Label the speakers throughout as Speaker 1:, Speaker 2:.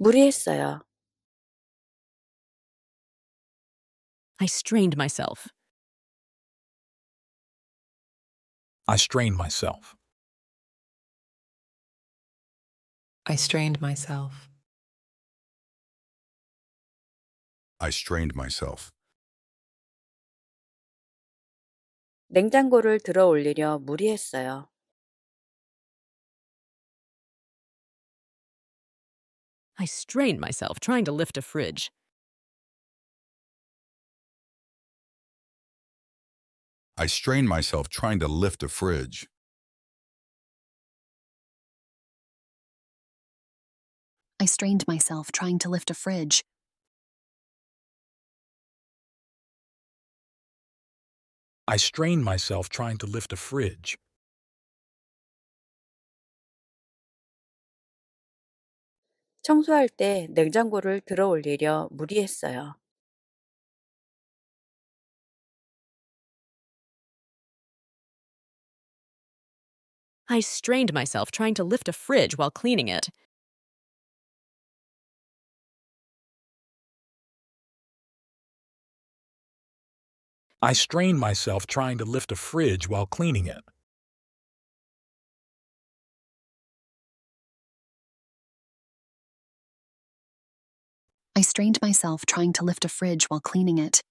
Speaker 1: 무리했어요. I strained myself. I strained myself. I strained myself. I strained myself. 냉장고를 들어 올리려 무리했어요. I strained myself trying to lift a fridge. I strained myself trying to lift a fridge. I strained myself trying to lift a fridge.
Speaker 2: I strained myself trying to lift a fridge.
Speaker 1: 청소할 때 냉장고를 들어 올리려 무리했어요. I strained myself trying to lift a fridge while cleaning it. I strained myself trying to lift a fridge while cleaning it. I strained myself trying to lift a fridge while cleaning it.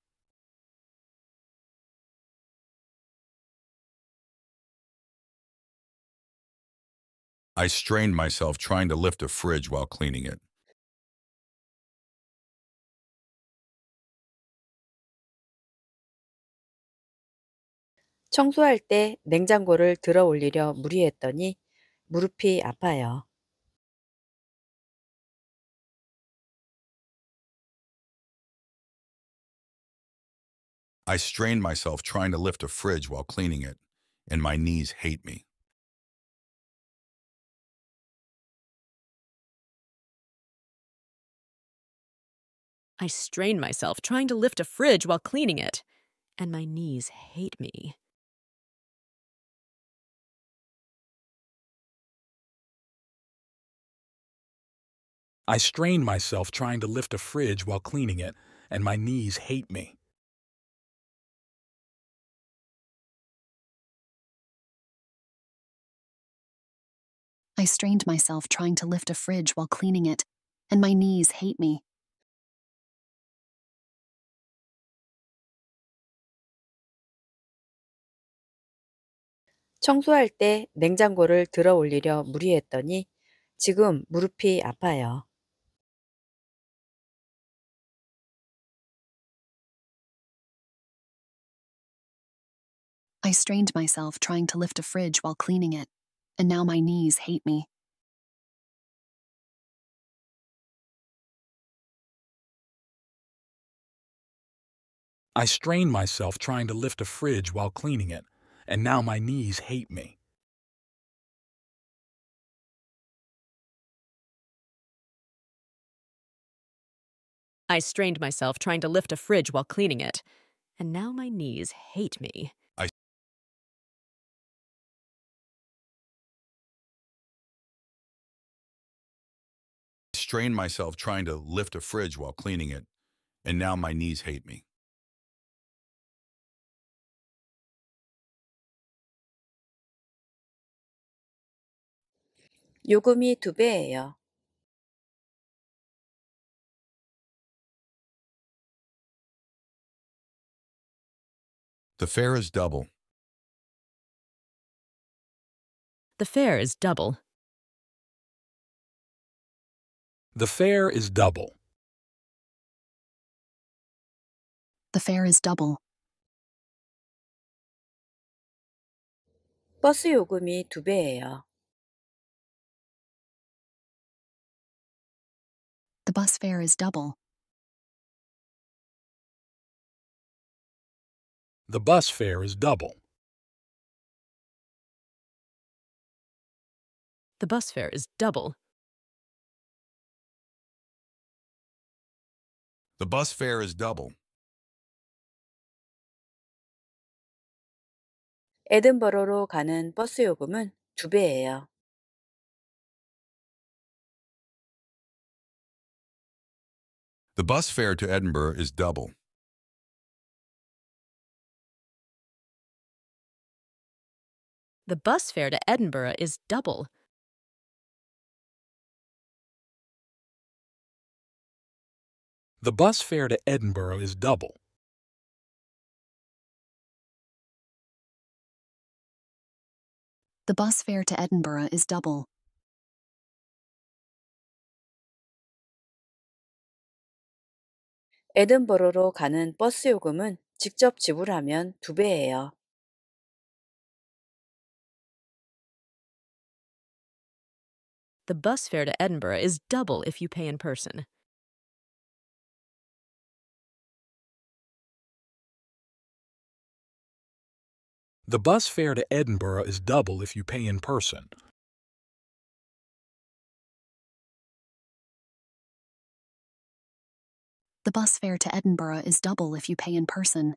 Speaker 1: I strained myself trying to lift a fridge while cleaning it.
Speaker 3: 청소할 때 냉장고를 들어 올리려 무리했더니 무릎이 아파요.
Speaker 1: I strain myself trying to lift a fridge while cleaning it, and my knees hate me. I strain myself trying to lift a fridge while cleaning it, and my knees hate me. I strain myself trying to lift a fridge while cleaning it, and my knees hate me. I strained myself trying to lift a fridge while cleaning it, and my knees hate me.
Speaker 3: I
Speaker 1: strained myself trying to lift a fridge while cleaning it, and now my knees hate me. I strain myself trying to lift a fridge while cleaning it, and now my knees hate me.
Speaker 4: I strained myself trying to lift a fridge while cleaning it, and now my knees hate me.
Speaker 1: strained myself trying to lift a fridge while cleaning it, and now my knees hate me. The fare is double. The fare is double. The fare is double. The fare is double. 버스 요금이 두 배예요. The bus fare is double. The bus fare is double. The bus fare is double. The bus fare is double. 가는 버스 요금은 두 배예요. The bus fare to Edinburgh is double. The bus fare to Edinburgh is double. The bus fare to Edinburgh is double. The bus fare to Edinburgh is double. Edinburgh로 가는 버스 요금은 직접 지불하면 두 배예요. The bus fare to Edinburgh is double if you pay in person. The bus fare to Edinburgh is double if you pay in person. The bus fare to Edinburgh is double if you pay in person.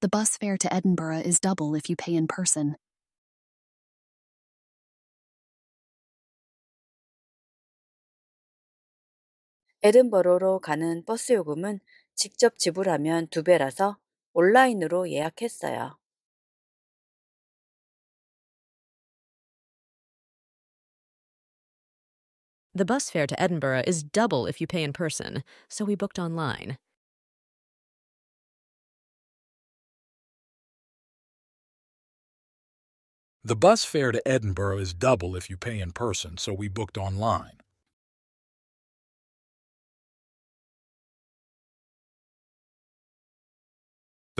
Speaker 1: The bus fare to Edinburgh is double if you pay in person. The bus fare to Edinburgh is double if you pay in person, so we booked online. The bus fare to Edinburgh is double if you pay in person, so we booked online.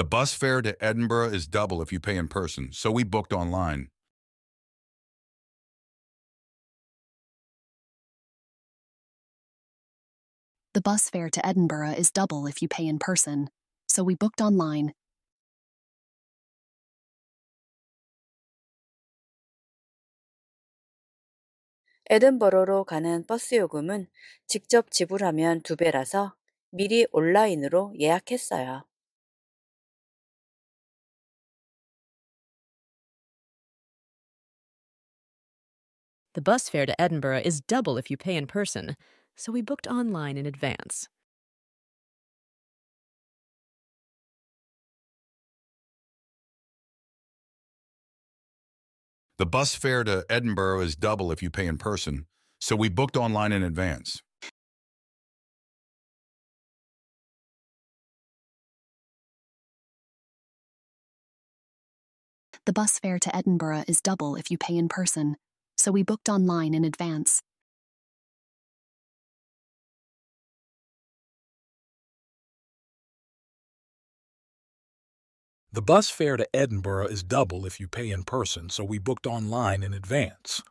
Speaker 1: The bus fare to Edinburgh is double if you pay in person, so we booked online. The bus fare to Edinburgh is double if you pay in person, so we booked online.
Speaker 3: Edinburgh로 가는 버스 요금은 직접 지불하면 두 배라서 미리 온라인으로 예약했어요.
Speaker 1: The bus fare to Edinburgh is double if you pay in person, so we booked online in advance.
Speaker 2: The bus fare to Edinburgh is double if you pay in person, so we booked online in advance.
Speaker 1: The bus fare to Edinburgh is double if you pay in person, so we booked online in advance.
Speaker 2: The bus fare to Edinburgh is double if you pay in person, so we booked online in advance.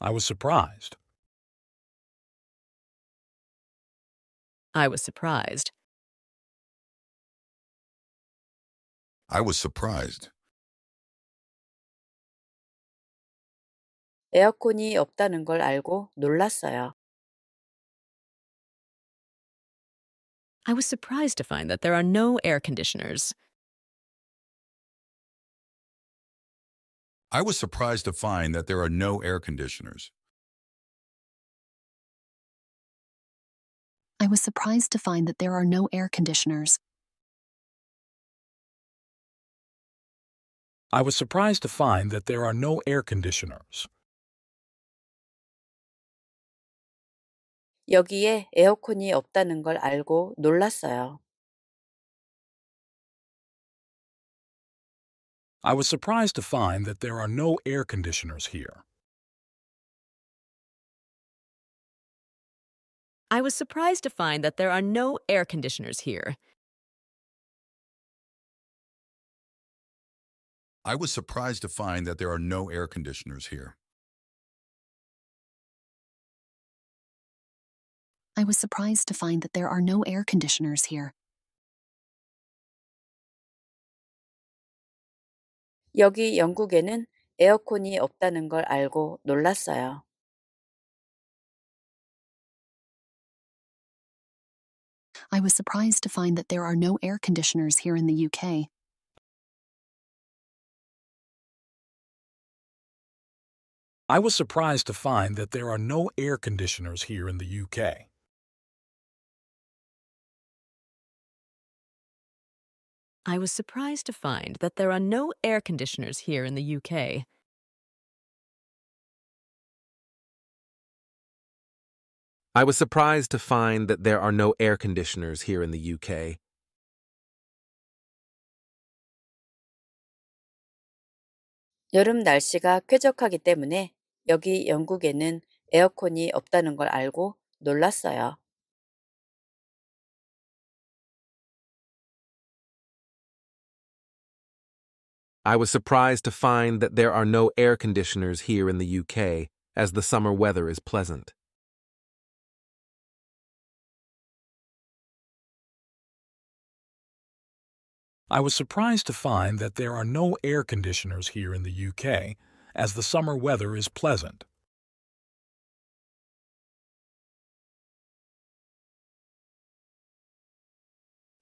Speaker 1: I was surprised. I was surprised. I was surprised. I was surprised to find that there are no air conditioners.
Speaker 2: I was surprised to find that there are no air conditioners.
Speaker 1: I was surprised to find that there are no air conditioners. I was surprised to find that there are no air conditioners.
Speaker 3: 여기에 에어컨이 없다는 걸
Speaker 1: 알고 놀랐어요. I was surprised to find that there are no air conditioners here. I was surprised to find that there are no air conditioners here. I was surprised to find that there are no air conditioners here. I was surprised to find that there are
Speaker 3: no air conditioners here. 여기 영국에는 에어컨이 없다는 걸 알고 놀랐어요.
Speaker 1: I was surprised to find that there are no air conditioners here in the UK. I was surprised to find that there are no air conditioners here in the UK. I was surprised to find that there are no air conditioners here in the UK.
Speaker 5: I was surprised to find that there are no air
Speaker 1: conditioners here in the UK.
Speaker 3: 여름 날씨가 쾌적하기 때문에 여기 영국에는 에어컨이 없다는 걸 알고 놀랐어요.
Speaker 5: I was surprised to find that there are no air conditioners here in the UK, as the summer weather is pleasant.
Speaker 2: I was surprised to find that there are no air conditioners here in the UK, as the summer weather is pleasant.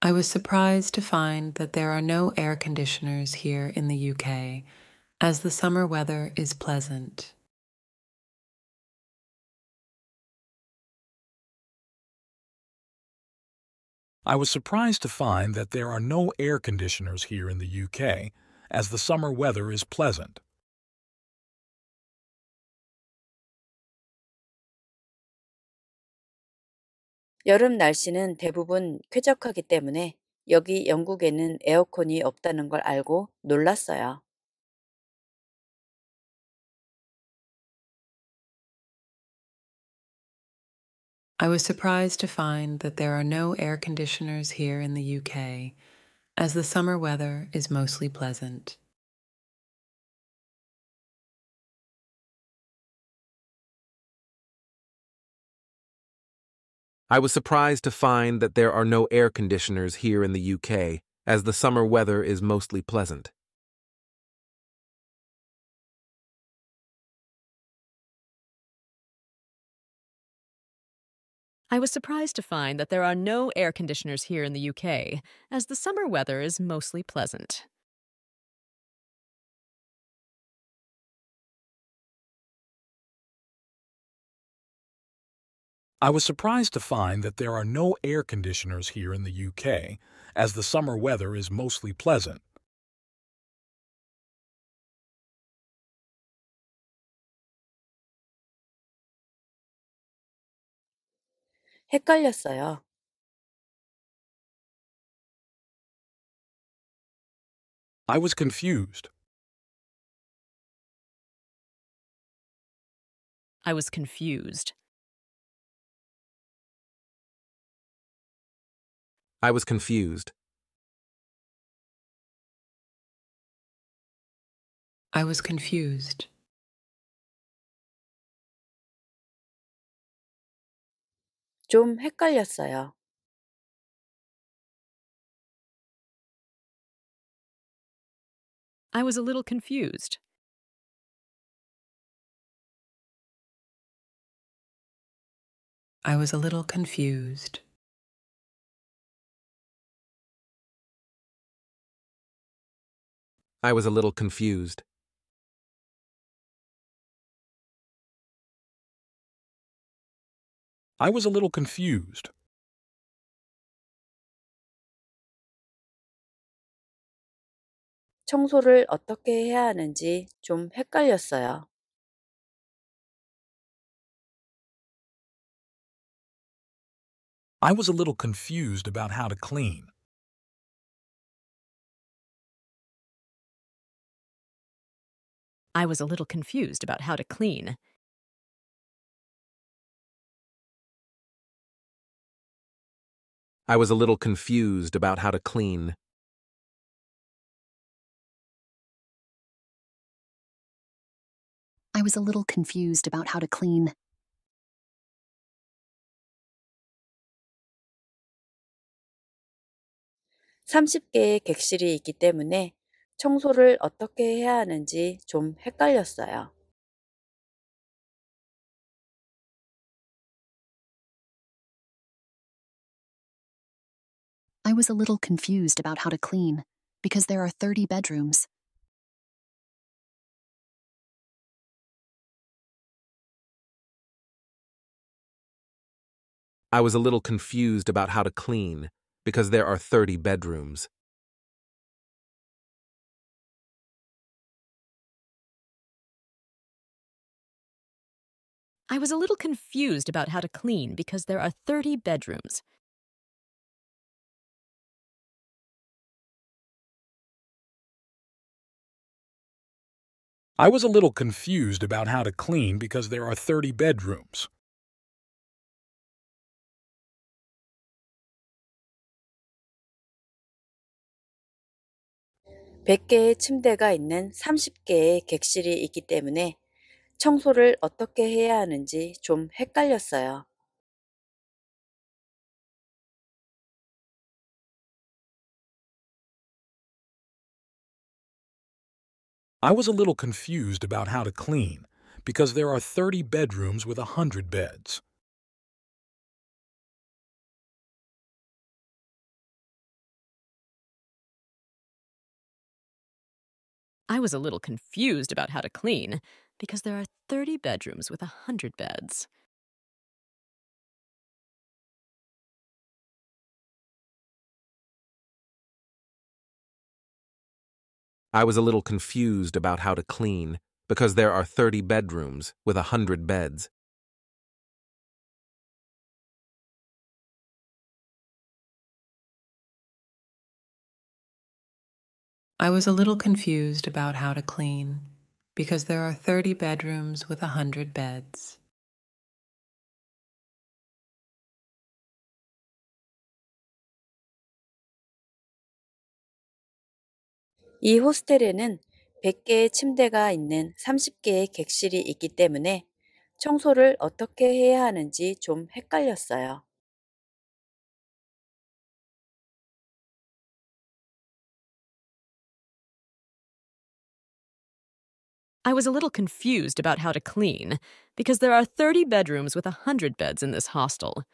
Speaker 6: I was surprised to find that there are no air conditioners here in the UK, as the summer weather is pleasant.
Speaker 2: I was surprised to find that there are no air conditioners here in the UK, as the summer weather is pleasant.
Speaker 3: I was surprised
Speaker 6: to find that there are no air conditioners here in the UK, as the summer weather is mostly pleasant.
Speaker 5: I was surprised to find that there are no air conditioners here in the UK, as the summer weather is mostly pleasant.
Speaker 4: I was surprised to find that there are no air conditioners here in the UK, as the summer weather is mostly pleasant.
Speaker 2: I was surprised to find that there are no air conditioners here in the UK, as the summer weather is mostly pleasant.
Speaker 7: I was
Speaker 1: confused. I was confused. I was confused. I was confused. 좀 헷갈렸어요. I was a little confused. I was a little confused. I was a little confused. I was a little confused. I was a little confused about how to clean. I was a little confused about how to clean. I was a little confused about how to clean. I was a little confused about how to
Speaker 7: clean.
Speaker 3: (30개의 객실이 있기 때문에 청소를 어떻게 해야 하는지 좀 헷갈렸어요.
Speaker 1: I was a little confused about how to clean, because there are 30 bedrooms. I was a little confused about how to clean, because there are 30 bedrooms. I was a little confused about how to clean because there are 30 bedrooms. I was a little confused about how to clean because there are 30 bedrooms.
Speaker 3: (100개의)
Speaker 8: 침대가 있는 (30개의) 객실이 있기 때문에 청소를 어떻게 해야 하는지 좀 헷갈렸어요.
Speaker 1: I was a little confused about how to clean because there are 30 bedrooms with 100 beds. I was a little confused about how to clean because there are 30 bedrooms with 100 beds. I was a little confused about how to clean because there are 30 bedrooms with 100 beds.
Speaker 6: I was a little confused about how to clean because there are 30 bedrooms with 100 beds.
Speaker 3: 이 호스텔에는
Speaker 8: 100개의 침대가 있는 30개의 객실이 있기 때문에 청소를 어떻게 해야 하는지 좀 헷갈렸어요.
Speaker 4: I was a little confused about how to clean, because there are 30 bedrooms with 100 beds in this hostel.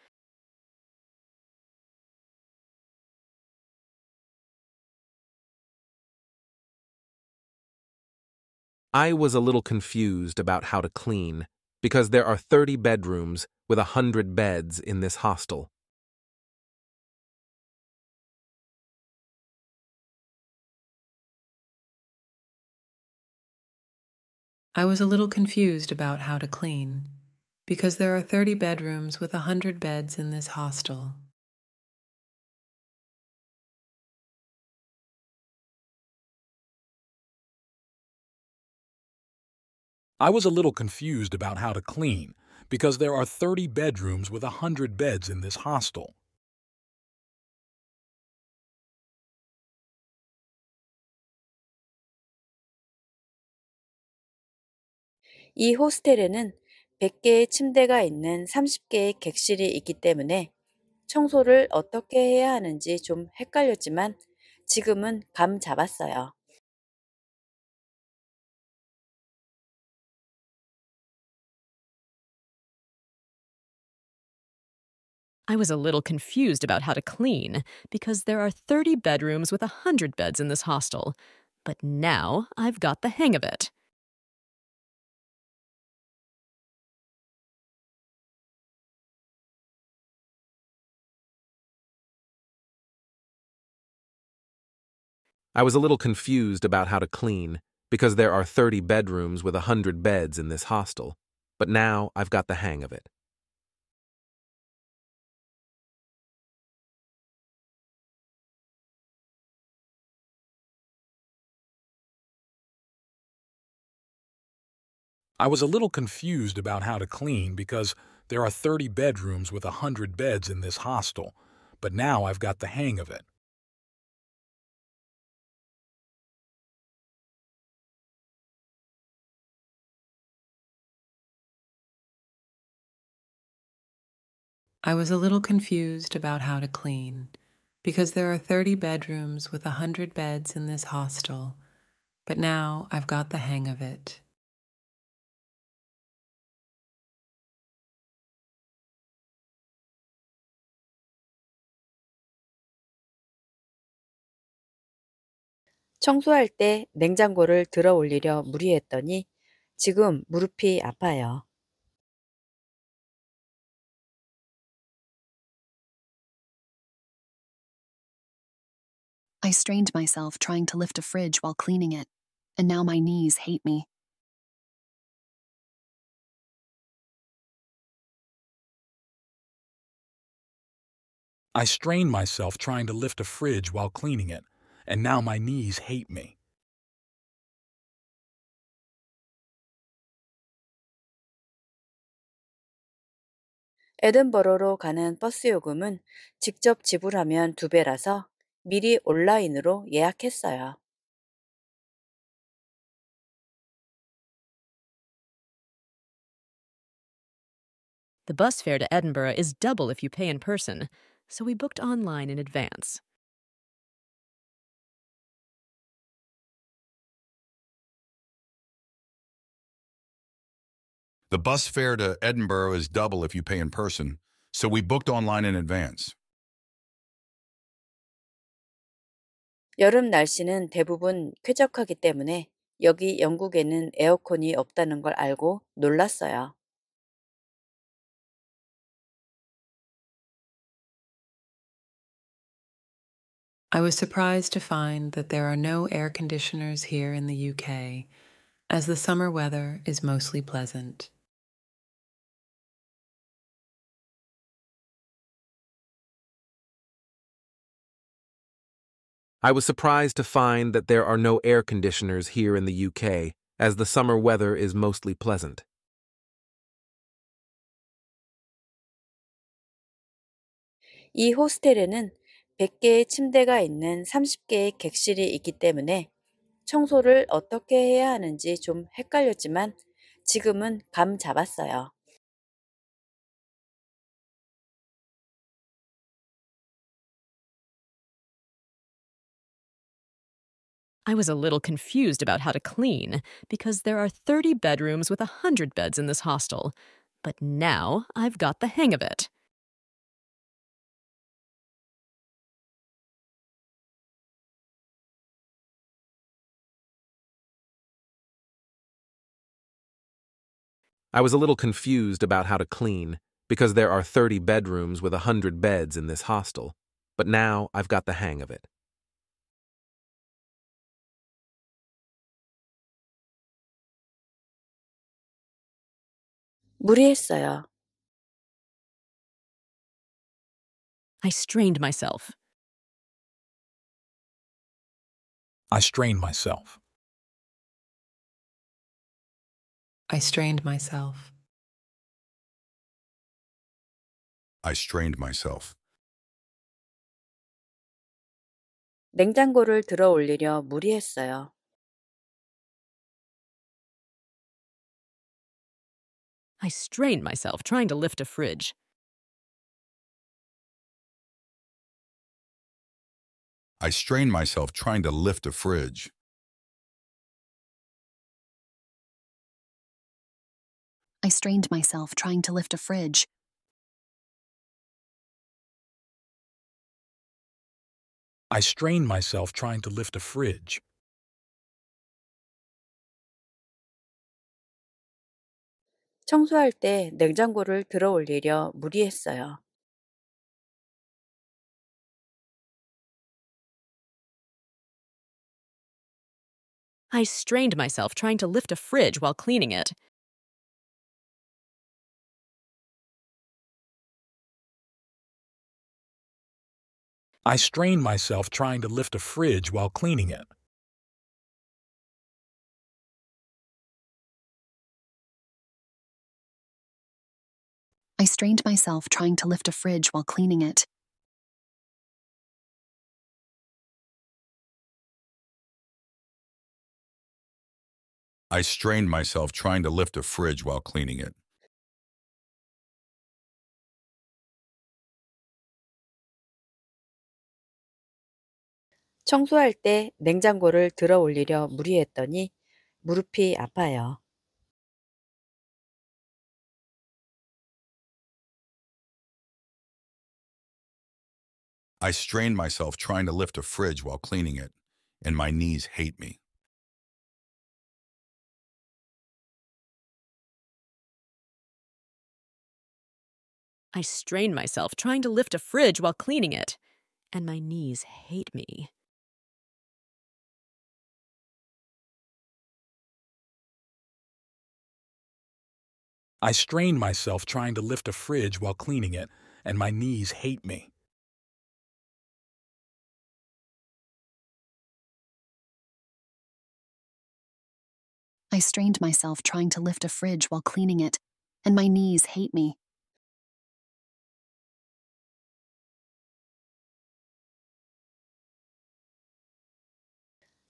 Speaker 5: I was a little confused about how to clean, because there are 30 bedrooms with 100 beds in this hostel.
Speaker 6: I was a little confused about how to clean, because there are 30 bedrooms with 100 beds in this hostel.
Speaker 2: I was a little confused about how to clean, because there are 30 bedrooms with 100 beds in this hostel.
Speaker 3: 이 호스텔에는
Speaker 8: 100개의 침대가 있는 30개의 객실이 있기 때문에 청소를 어떻게 해야 하는지 좀 헷갈렸지만 지금은 감 잡았어요.
Speaker 4: I was a little confused about how to clean because there are 30 bedrooms with 100 beds in this hostel. But now I've got the hang of it.
Speaker 5: I was a little confused about how to clean, because there are 30 bedrooms with 100 beds in this hostel, but now I've got the hang of it.
Speaker 2: I was a little confused about how to clean because there are 30 bedrooms with 100 beds in this hostel, but now I've got the hang of it.
Speaker 6: I was a little confused about how to clean because there are 30 bedrooms with 100 beds in this hostel, but now I've got the hang of it.
Speaker 3: 청소할 때 냉장고를 들어 올리려 무리했더니 지금 무릎이 아파요.
Speaker 1: I strained myself trying to lift a fridge while cleaning it, and now my knees hate me. I strained myself trying to lift a fridge while cleaning it, and now my knees hate me.
Speaker 3: Edinburgh로 가는 버스 요금은 직접 지불하면 두 배라서 미리 온라인으로 예약했어요.
Speaker 1: The bus fare to Edinburgh is double if you pay in person, so we booked online in advance. The bus fare to
Speaker 2: Edinburgh is double if you pay in person, so we booked online in advance.
Speaker 3: I was surprised
Speaker 6: to find that there are no air conditioners here in the UK, as the summer weather is mostly pleasant.
Speaker 5: I was surprised to find that there are no air conditioners here in the UK, as the summer weather is mostly pleasant.
Speaker 3: 이 호스텔에는
Speaker 8: 100개의 침대가 있는 30개의 객실이 있기 때문에 청소를 어떻게 해야 하는지 좀 헷갈렸지만 지금은 감 잡았어요.
Speaker 4: I was a little confused about how to clean, because there are 30 bedrooms with 100 beds in this hostel. But now I've got the hang of it.
Speaker 5: I was a little confused about how to clean, because there are 30 bedrooms with 100 beds in this hostel, but now I've got the hang of it.
Speaker 1: 무리했어요. I strained myself. I strained myself. I strained myself. I strained myself. 냉장고를 들어 올리려 무리했어요. I strained myself trying to lift a fridge. I strained myself trying to lift a fridge. I strained myself trying to lift a fridge. I strained myself trying to lift a fridge. 청소할 때 냉장고를 들어 올리려 무리했어요. I strained myself trying to lift a fridge while cleaning it. I strained myself trying to lift a fridge while cleaning it. I strained myself trying to lift a fridge while cleaning it. I strained myself trying to lift a fridge while cleaning it.
Speaker 3: 청소할 때 냉장고를 들어 올리려 무리했더니 무릎이 아파요.
Speaker 1: I strain myself trying to lift a fridge while cleaning it, and my knees hate me. I strain myself trying to lift a fridge while cleaning it, and my knees hate me. I strain myself trying to lift a fridge while cleaning it, and my knees hate me. I strained myself trying to lift a fridge while cleaning it, and my knees hate me.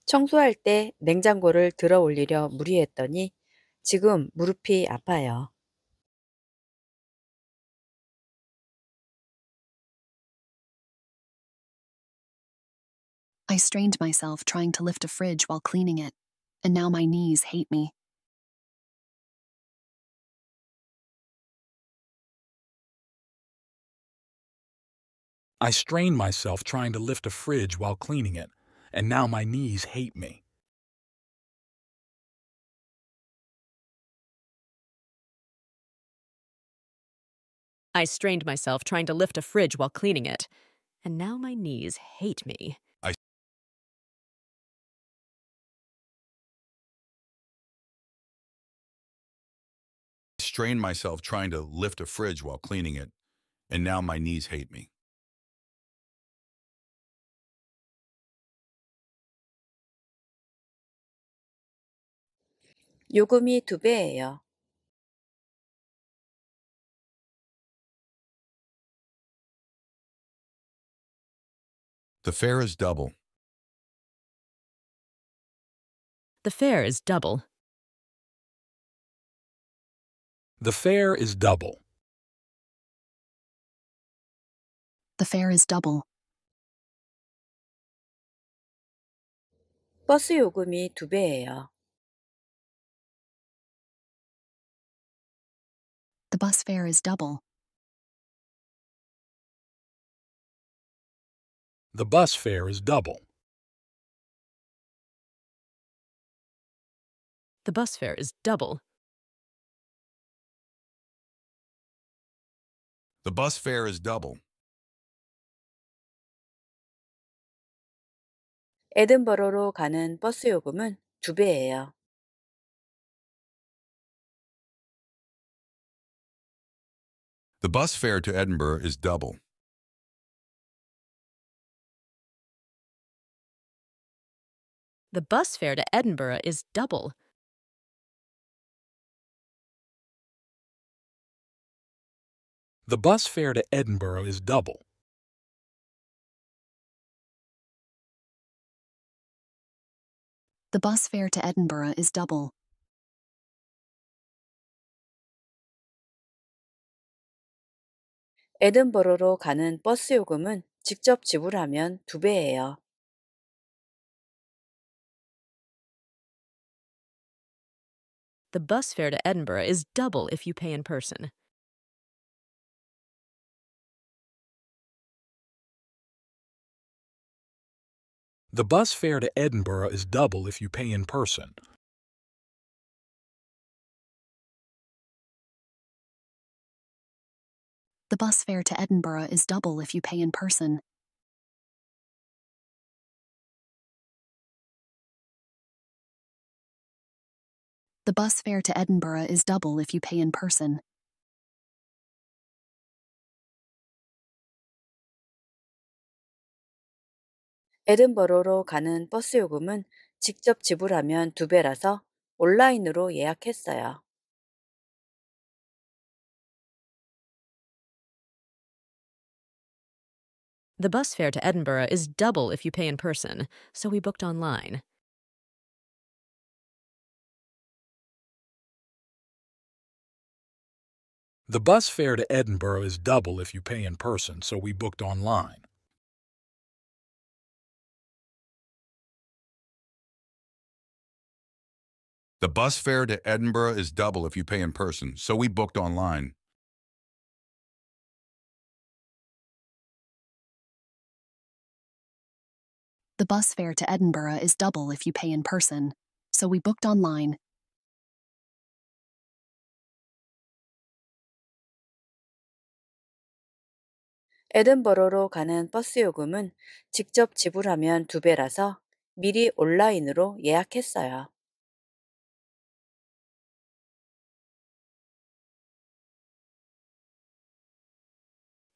Speaker 3: 청소할 때 냉장고를 무리했더니 지금 무릎이 아파요.
Speaker 1: I strained myself trying to lift a fridge while cleaning it, and now my knees hate me. I strained myself trying to lift a fridge while cleaning it, and now my knees hate me.
Speaker 4: I strained myself trying to lift a fridge while cleaning it, and now my knees hate me.
Speaker 1: strained myself trying to lift a fridge while cleaning it, and now my knees hate me. The fare is double. The fare is double. The fare is double. The fare is double. 버스 요금이 두 배예요. The bus fare is double. The bus fare is double. The bus fare is double. The bus fare is double. 에든버러로 가는 버스 요금은 두 배예요. The bus fare to Edinburgh is double. The bus fare to Edinburgh is double. The bus fare to Edinburgh is double. The bus fare to Edinburgh is double. Edinburgh로 가는 버스 요금은 직접 지불하면 두 배예요. The bus fare to Edinburgh is double if you pay in person. The bus fare to Edinburgh is double if you pay in person. The bus fare to Edinburgh is double if you pay in person. The bus fare to Edinburgh is double if you pay in person.
Speaker 3: 에든버러로 가는 버스 요금은 직접 지불하면 두 배라서 온라인으로 예약했어요.
Speaker 1: The bus fare to Edinburgh is double if you pay in person, so we booked online. The bus fare to Edinburgh is double if you pay in person, so we booked online. The bus fare to Edinburgh is double if you pay in person, so we booked online. The bus fare to Edinburgh is double if you pay in person, so we booked online.
Speaker 3: Edinburgh로 가는 버스 요금은 직접 지불하면 두 배라서 미리 온라인으로 예약했어요.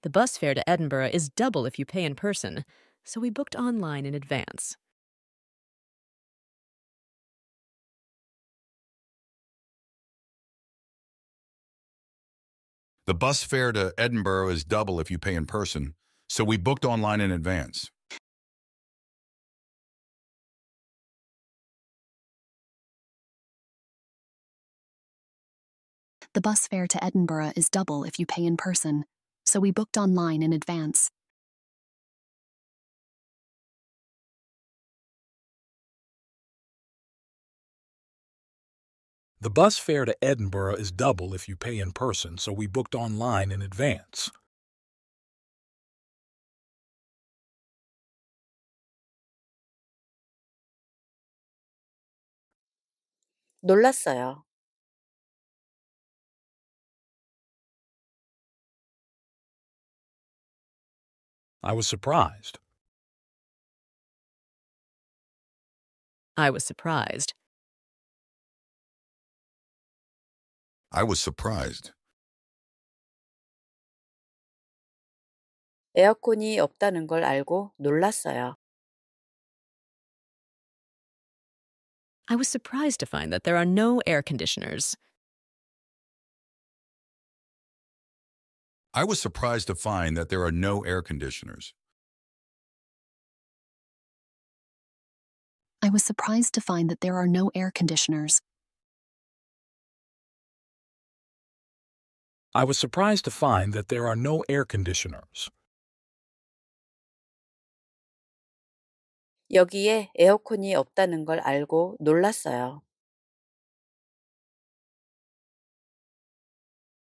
Speaker 1: The bus fare to Edinburgh is double if you pay in person, so we booked online in advance.
Speaker 2: The bus fare to Edinburgh is double if you pay in person, so we booked online in advance.
Speaker 1: The bus fare to Edinburgh is double if you pay in person, so we booked online in advance.
Speaker 2: The bus fare to Edinburgh is double if you pay in person, so we booked online in advance.
Speaker 1: I was surprised. I was surprised. I was surprised. 에어컨이 없다는 걸 알고 놀랐어요. I was surprised to find that there are no air conditioners.
Speaker 2: I was surprised to find that there are no air conditioners.
Speaker 1: I was surprised to find that there are no air conditioners.
Speaker 7: I
Speaker 2: was surprised to find that there are no air conditioners.
Speaker 3: 여기에 에어컨이 없다는 걸 알고 놀랐어요.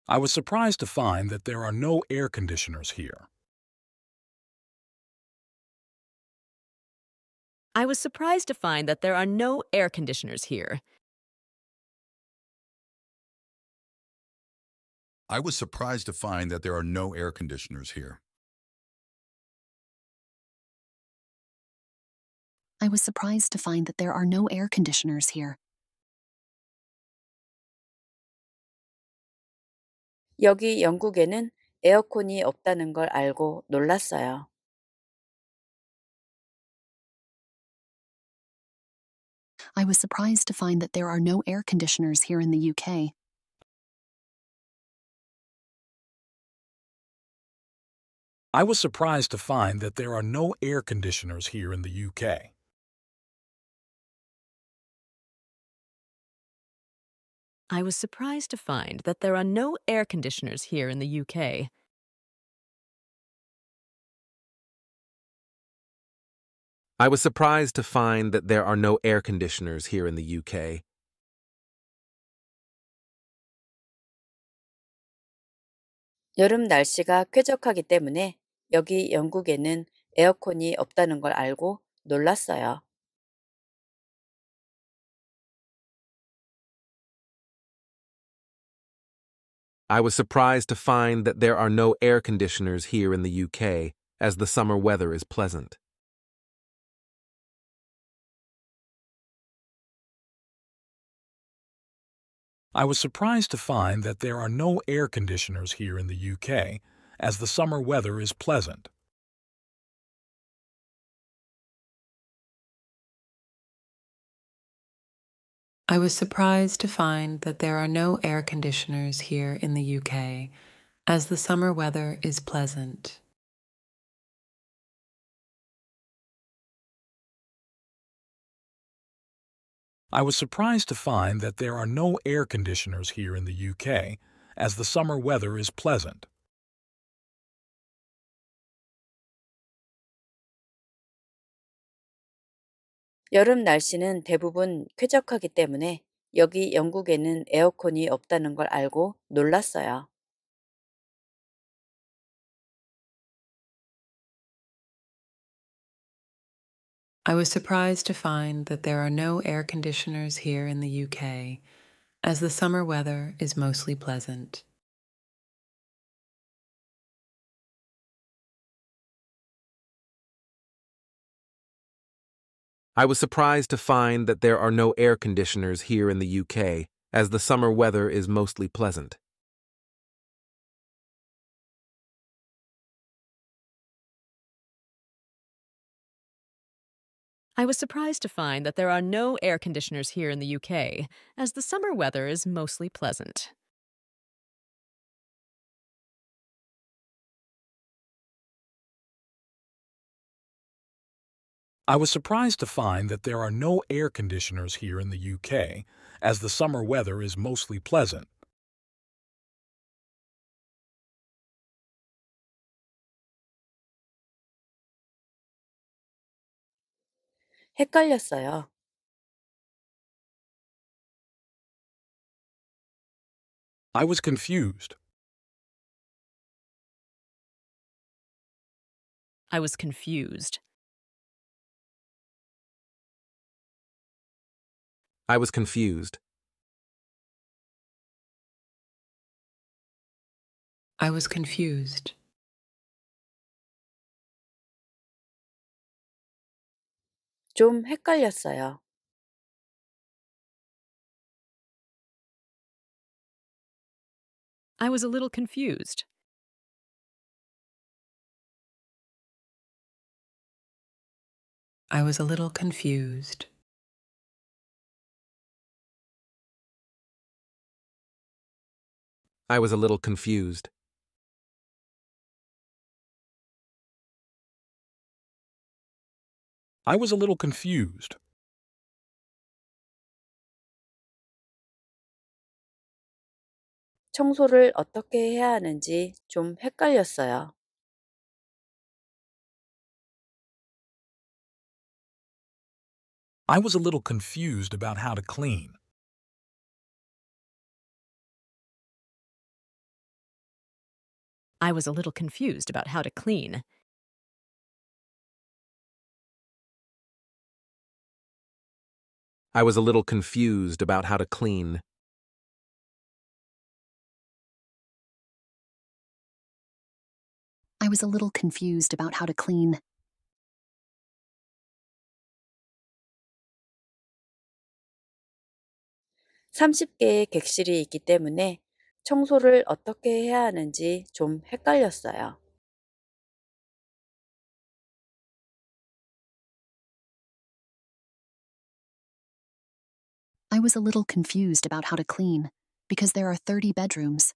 Speaker 1: I was
Speaker 2: surprised to find that there are no air conditioners here.
Speaker 4: I was surprised to find that there are no air conditioners
Speaker 1: here. I was
Speaker 2: surprised to find that there are no air conditioners here.
Speaker 1: I was surprised to find that there are no air conditioners here. 여기 영국에는 에어컨이 없다는 걸 알고 놀랐어요. I was surprised to find that there are no air conditioners here in the UK. I was surprised to find that there are no air conditioners here in the UK. I was surprised to find that there are no air conditioners
Speaker 4: here in the UK.
Speaker 5: I was surprised to find that there are no air conditioners here in the
Speaker 1: UK.
Speaker 3: 여름 날씨가 쾌적하기 때문에 여기 영국에는 에어컨이 없다는 걸 알고 놀랐어요.
Speaker 5: I was surprised to find that there are no air conditioners here in the UK, as the summer weather is pleasant.
Speaker 2: I was surprised to find that there are no air conditioners here in the UK, as the summer weather is pleasant.
Speaker 6: I was surprised to find that there are no air conditioners here in the UK, as the summer weather is pleasant.
Speaker 2: I was surprised to find that there are no air conditioners here in the UK, as the summer weather is pleasant.
Speaker 3: 여름 날씨는 대부분 쾌적하기 때문에 여기 영국에는 에어컨이 없다는 걸 알고 놀랐어요.
Speaker 6: I was surprised to find that there are no air conditioners here in the UK, as the summer weather is mostly pleasant.
Speaker 5: I was surprised to find that there are no air conditioners here in the UK, as the summer weather is mostly pleasant.
Speaker 4: I was surprised to find that there are no air conditioners here in the UK, as the summer weather is mostly pleasant.
Speaker 2: I was surprised to find that there are no air conditioners here in the UK, as the summer weather is mostly pleasant.
Speaker 1: I was confused. I was confused. I was confused. I was confused. 좀 헷갈렸어요. I was a little confused. I was a little confused. I was a little confused. I was a little confused. 청소를 어떻게 해야 하는지 좀 헷갈렸어요. I was a little confused about how to clean. I was a little confused about how to clean. I was a little confused about how to clean. I was a little confused about how to clean.
Speaker 3: (30개의 객실이 있기 때문에 청소를 어떻게 해야 하는지 좀 헷갈렸어요.
Speaker 1: I was a little confused about how to clean because there are 30 bedrooms.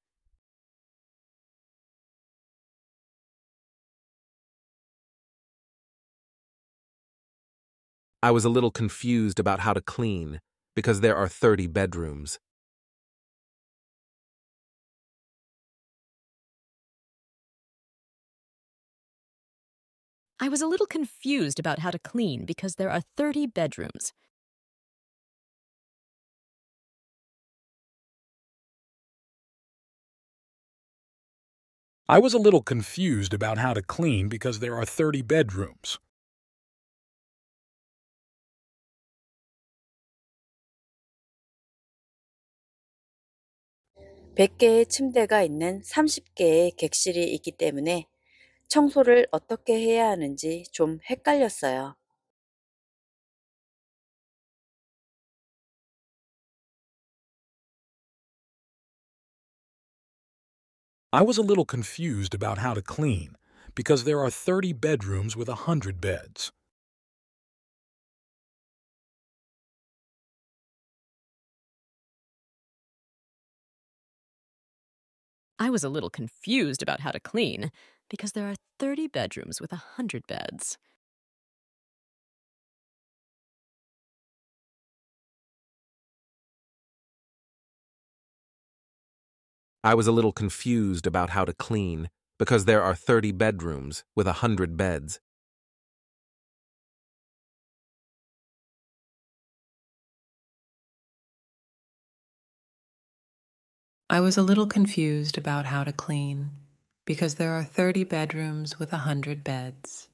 Speaker 1: I was a little confused about how to clean because there are 30 bedrooms. I was a little confused about how to clean because there are 30 bedrooms. I was a little confused about how to clean because there are 30 bedrooms.
Speaker 3: (100개의 침대가 있는 30개의 객실이 있기 때문에) 청소를 어떻게 해야 하는지 좀 헷갈렸어요.
Speaker 1: I was a little confused about how to clean because there are 30 bedrooms with 100 beds. I was a little confused about how to clean because there are 30 bedrooms with 100 beds.
Speaker 5: I was a little confused about how to clean because there are 30 bedrooms with 100 beds.
Speaker 6: I was a little confused about how to clean because there are 30 bedrooms with 100 beds.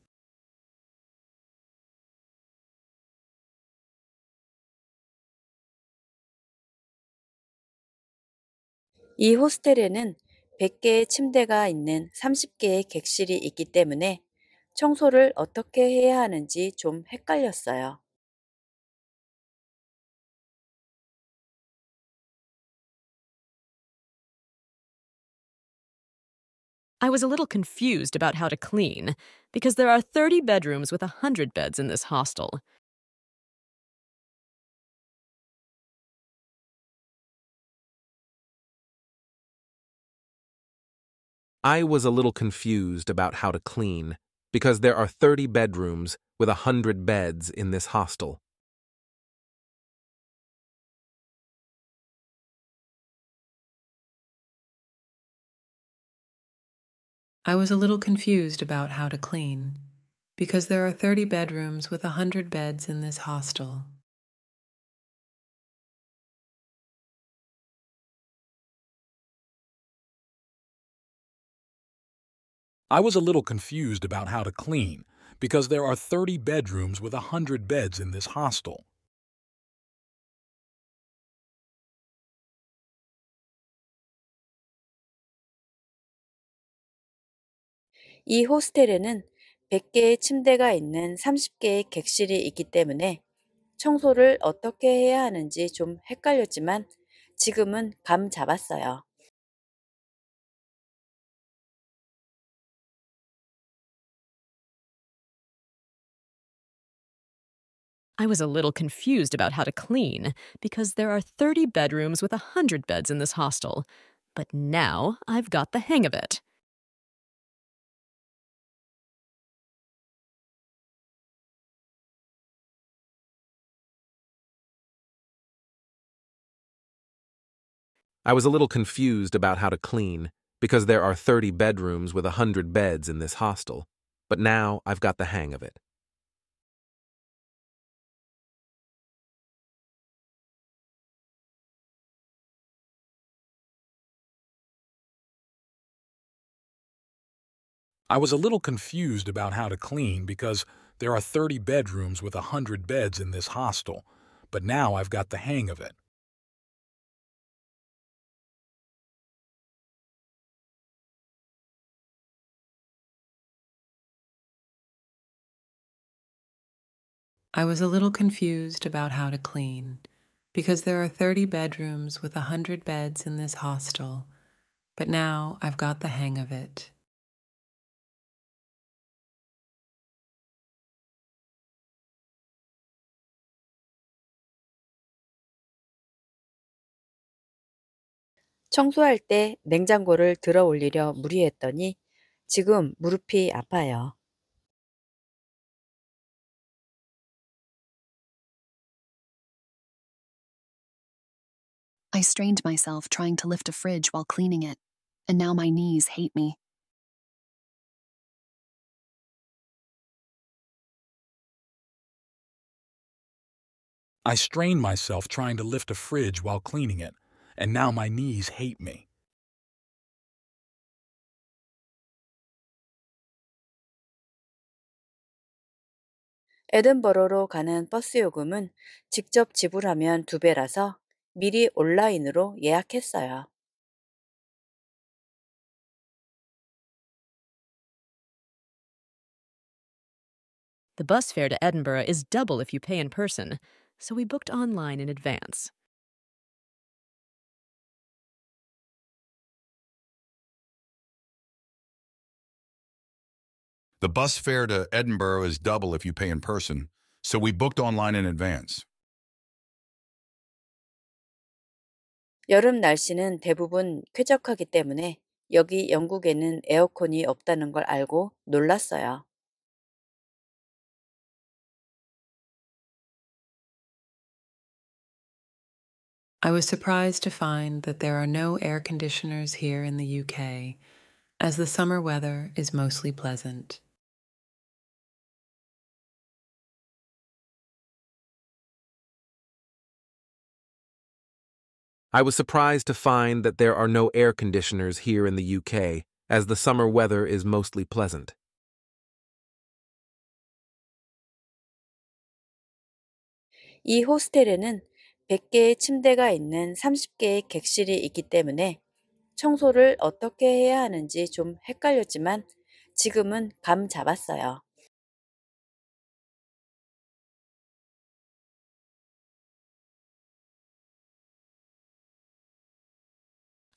Speaker 3: 이 호스텔에는 100개의 침대가 있는 30개의 객실이 있기 때문에 청소를 어떻게 해야 하는지 좀 헷갈렸어요.
Speaker 4: I was a little confused about how to clean, because there are 30 bedrooms with 100 beds in this hostel.
Speaker 5: I was a little confused about how to clean, because there are 30 bedrooms with 100 beds in this hostel.
Speaker 6: I was a little confused about how to clean, because there are 30 bedrooms with 100 beds in this hostel.
Speaker 2: I was a little confused about how to clean because there are 30 bedrooms with 100 beds in this hostel.
Speaker 8: 이 호스텔에는 100개의 침대가 있는 30개의 객실이 있기 때문에 청소를 어떻게 해야 하는지 좀 헷갈렸지만 지금은 감 잡았어요.
Speaker 4: I was a little confused about how to clean because there are 30 bedrooms with 100 beds in this hostel. But now I've got the hang of it.
Speaker 5: I was a little confused about how to clean, because there are 30 bedrooms with 100 beds in this hostel, but now I've got the hang of it.
Speaker 2: I was a little confused about how to clean because there are 30 bedrooms with 100 beds in this hostel, but now I've got the hang of it.
Speaker 6: I was a little confused about how to clean because there are 30 bedrooms with 100 beds in this hostel, but now I've got the hang of it.
Speaker 3: 청소할 때 냉장고를 들어 올리려 무리했더니 지금 무릎이 아파요.
Speaker 1: I strained myself trying to lift a fridge while cleaning it, and now my knees hate me. I strained myself trying to lift a fridge while cleaning it, and now my knees hate me.
Speaker 3: Edinburgh로 가는 버스 요금은 직접 지불하면 두 배라서 미리 온라인으로 예약했어요.
Speaker 1: The bus fare to Edinburgh is double if you pay in person, so we booked online in advance. The bus fare to Edinburgh is double if
Speaker 2: you pay in person, so we booked online in advance.
Speaker 3: 여름 날씨는 대부분 쾌적하기 때문에 여기 영국에는 에어컨이 없다는 걸 알고 놀랐어요.
Speaker 6: I was surprised to find that there are no air conditioners here in the UK, as the summer weather is mostly pleasant.
Speaker 5: I was surprised to find that there are no air conditioners here in the UK, as the summer weather is mostly pleasant.
Speaker 8: 이 호스텔에는 100개의 침대가 있는 30개의 객실이 있기 때문에 청소를 어떻게 해야 하는지 좀 헷갈렸지만 지금은 감 잡았어요.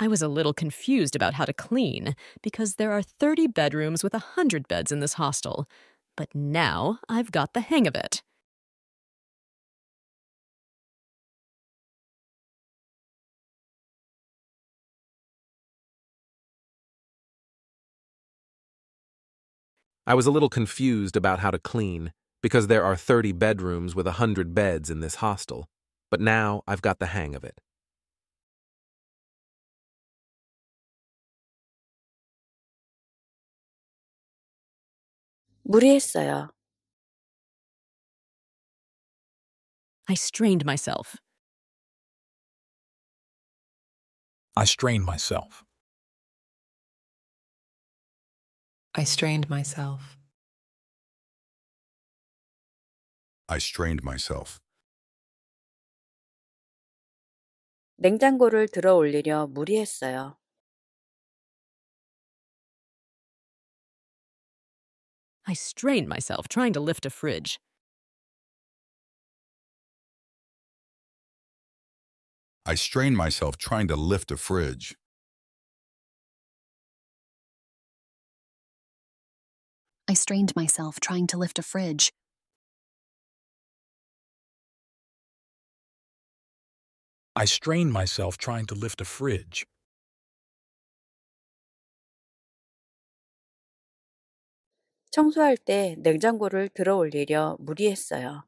Speaker 4: I was a little confused about how to clean because there are 30 bedrooms with 100 beds in this hostel, but now I've got the hang of it.
Speaker 5: I was a little confused about how to clean because there are 30 bedrooms with 100 beds in this hostel, but now I've got the hang of it.
Speaker 1: 무리했어요. I strained myself. I strained myself. I strained myself. I strained myself. 냉장고를 들어 올리려 무리했어요. I strained myself trying to lift a fridge. I strained myself trying to lift a fridge. I strained myself trying to lift a fridge. I strained myself trying to lift a fridge. 청소할 때 냉장고를 들어 올리려 무리했어요.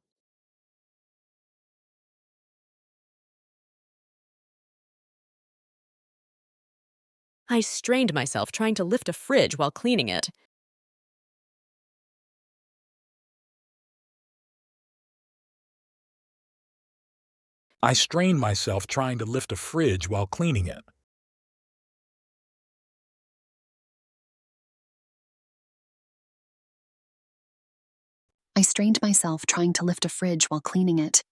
Speaker 1: I strained myself trying to lift a fridge while cleaning it. I strained myself trying to lift a fridge while cleaning it. I strained myself trying to lift a fridge while cleaning it.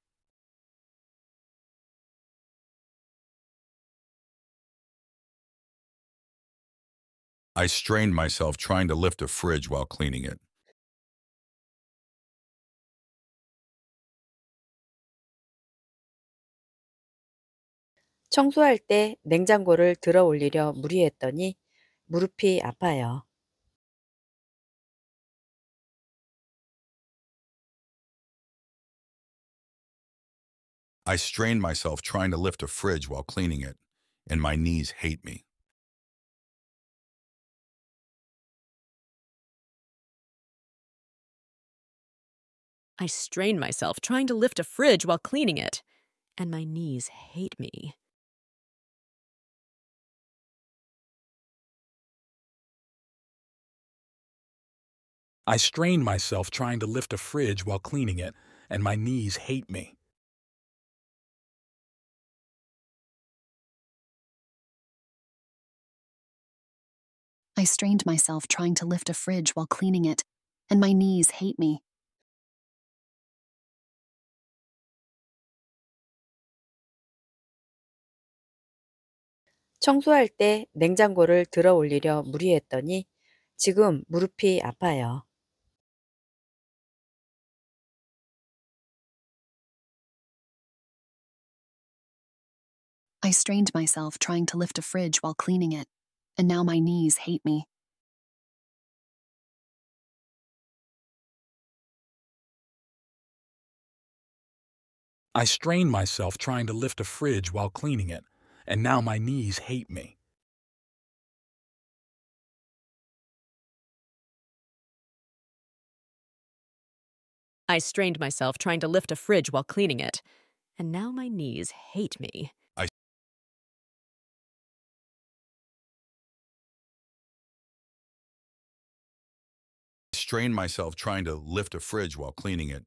Speaker 1: I strained myself trying to lift a fridge while cleaning it.
Speaker 3: 청소할 때 냉장고를 들어 올리려 무리했더니 무릎이 아파요.
Speaker 1: I strain myself trying to lift a fridge while cleaning it, and my knees hate me. I strain myself trying to lift a fridge while cleaning it, and my knees hate me. I strain myself trying to lift a fridge while cleaning it, and my knees hate me. I strained myself trying to lift a fridge while cleaning it, and my knees hate me. I strained myself trying to lift a fridge while cleaning it, and now my knees hate me. I strain myself trying to lift a fridge while cleaning it, and now my knees hate me.
Speaker 4: I strained myself trying to lift a fridge while cleaning it, and now my knees hate me.
Speaker 1: strained myself trying to lift a fridge while cleaning it,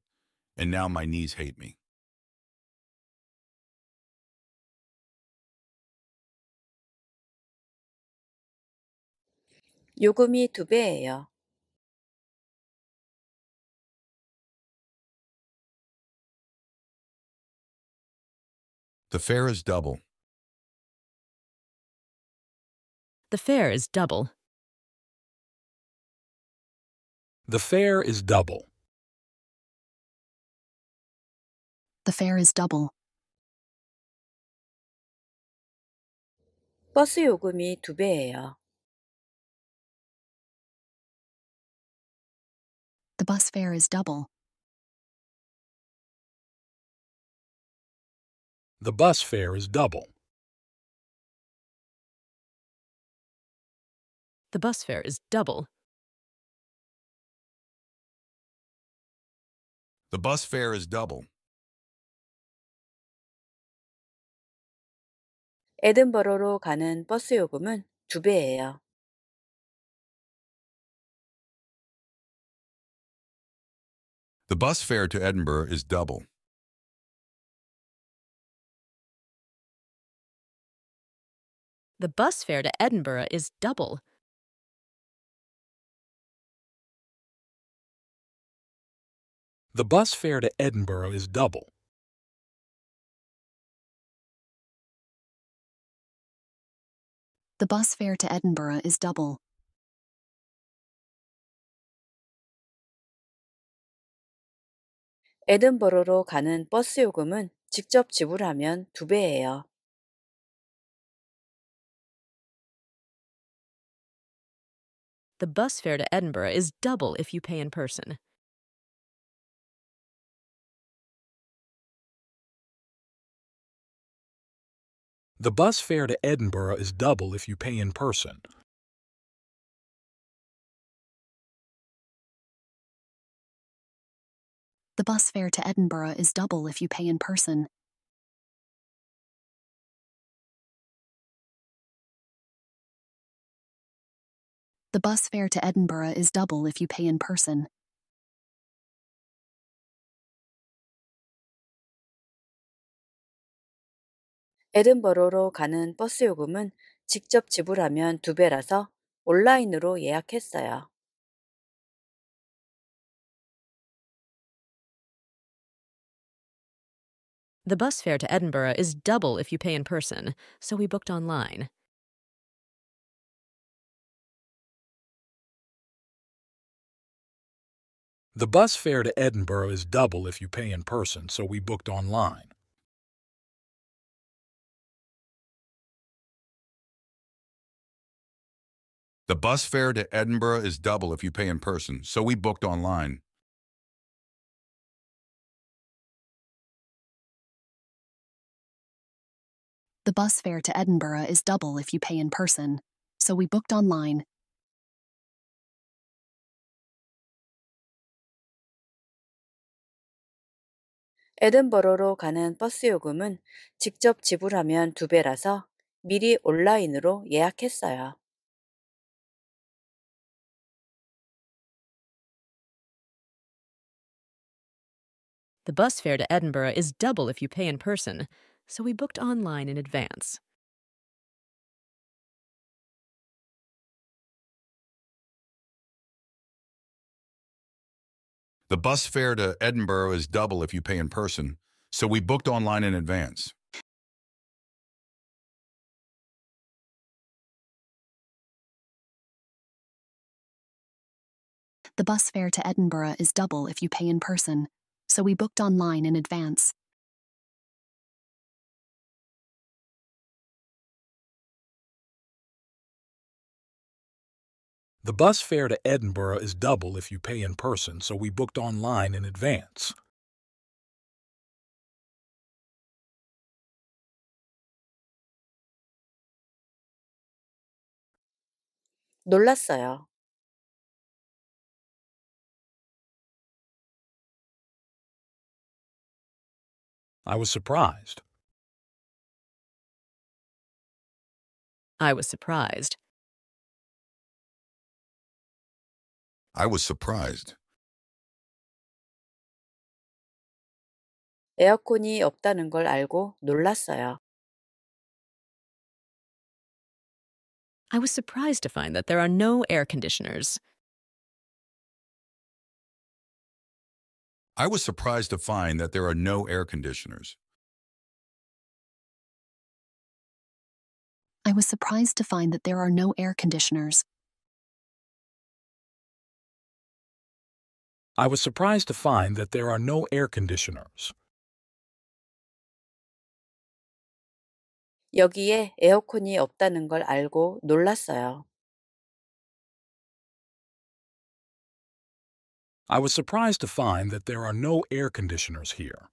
Speaker 1: and now my knees hate me. The fare is double. The fare is double. The fare is double. The fare is double. 버스 요금이 두 배예요. The bus fare is double. The bus fare is double. The bus fare is double. The bus fare is double.
Speaker 3: 에든버러로 가는 버스 요금은 두 배예요.
Speaker 1: The bus fare to Edinburgh is double. The bus fare to Edinburgh is double. The bus fare to Edinburgh is double. The bus fare to Edinburgh is double. Edinburgh로 가는 버스 요금은 직접 지불하면 두 배예요. The bus fare to Edinburgh is double if you pay in person. The bus fare to Edinburgh is double if you pay in person. The bus fare to Edinburgh is double if you pay in person. The bus fare to Edinburgh is double if you pay in person.
Speaker 3: 에든버러로 가는 버스 요금은 직접 지불하면 두 배라서 온라인으로 예약했어요.
Speaker 1: The bus fare to Edinburgh is double if you pay in person, so we booked online. The bus fare to Edinburgh is double if you pay in person, so we booked online. The bus fare to Edinburgh is double if you pay in person, so we booked online. The bus fare to Edinburgh is double if you pay in person, so we booked online.
Speaker 3: Edinburgh로 가는 버스 요금은 직접 지불하면 두 배라서 미리 온라인으로 예약했어요.
Speaker 1: The bus fare to Edinburgh is double if you pay in person, so we booked online in advance.
Speaker 2: The bus fare to Edinburgh is double if you pay in person, so we booked online in advance.
Speaker 1: The bus fare to Edinburgh is double if you pay in person, so we booked online in advance.
Speaker 2: The bus fare to Edinburgh is double if you pay in person, so we booked online in advance.
Speaker 1: I was surprised. I was surprised. I was surprised. I was surprised to find that there are no air conditioners.
Speaker 2: I was surprised to find that there are no air conditioners.
Speaker 1: I was surprised to find that there are no air conditioners. I was surprised to find that there are no air conditioners.
Speaker 3: 여기에 에어컨이 없다는 걸 알고 놀랐어요.
Speaker 1: I was surprised to find that there are no air conditioners here.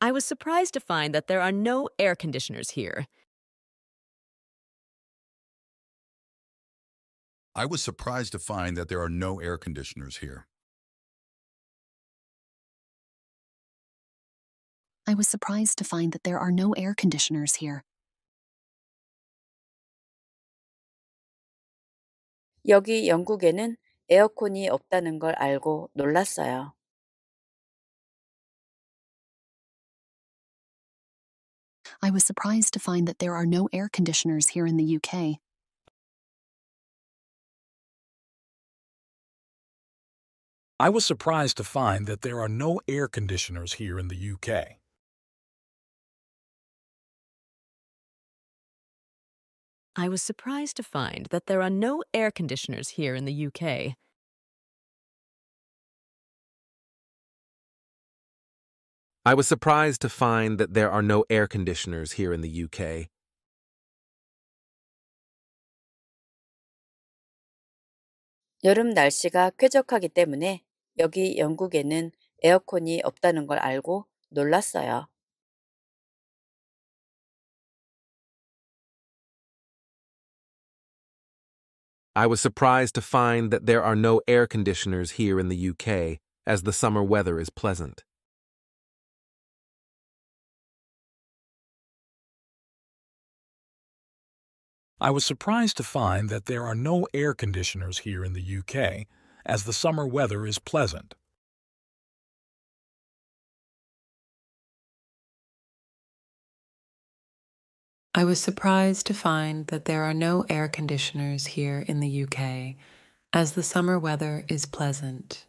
Speaker 1: I was surprised to find that there are no air conditioners here. I was surprised to find that there are no air conditioners here. I was surprised to find that there are no air conditioners here. 여기 영국에는 에어컨이 없다는 걸 알고 놀랐어요. I was surprised to find that there are no air conditioners here in the UK. I was surprised to find that there are no air conditioners here in the UK. I was surprised to find that there are no air conditioners here in the UK.
Speaker 5: I was surprised to find that there are no air conditioners here in the UK.
Speaker 3: 여름 날씨가 쾌적하기 때문에 여기 영국에는 에어컨이 없다는 걸 알고 놀랐어요.
Speaker 5: I was surprised to find that there are no air conditioners here in the UK, as the summer weather is pleasant.
Speaker 2: I was surprised to find that there are no air conditioners here in the UK, as the summer weather is pleasant.
Speaker 6: I was surprised to find that there are no air conditioners here in the UK, as the summer weather is pleasant.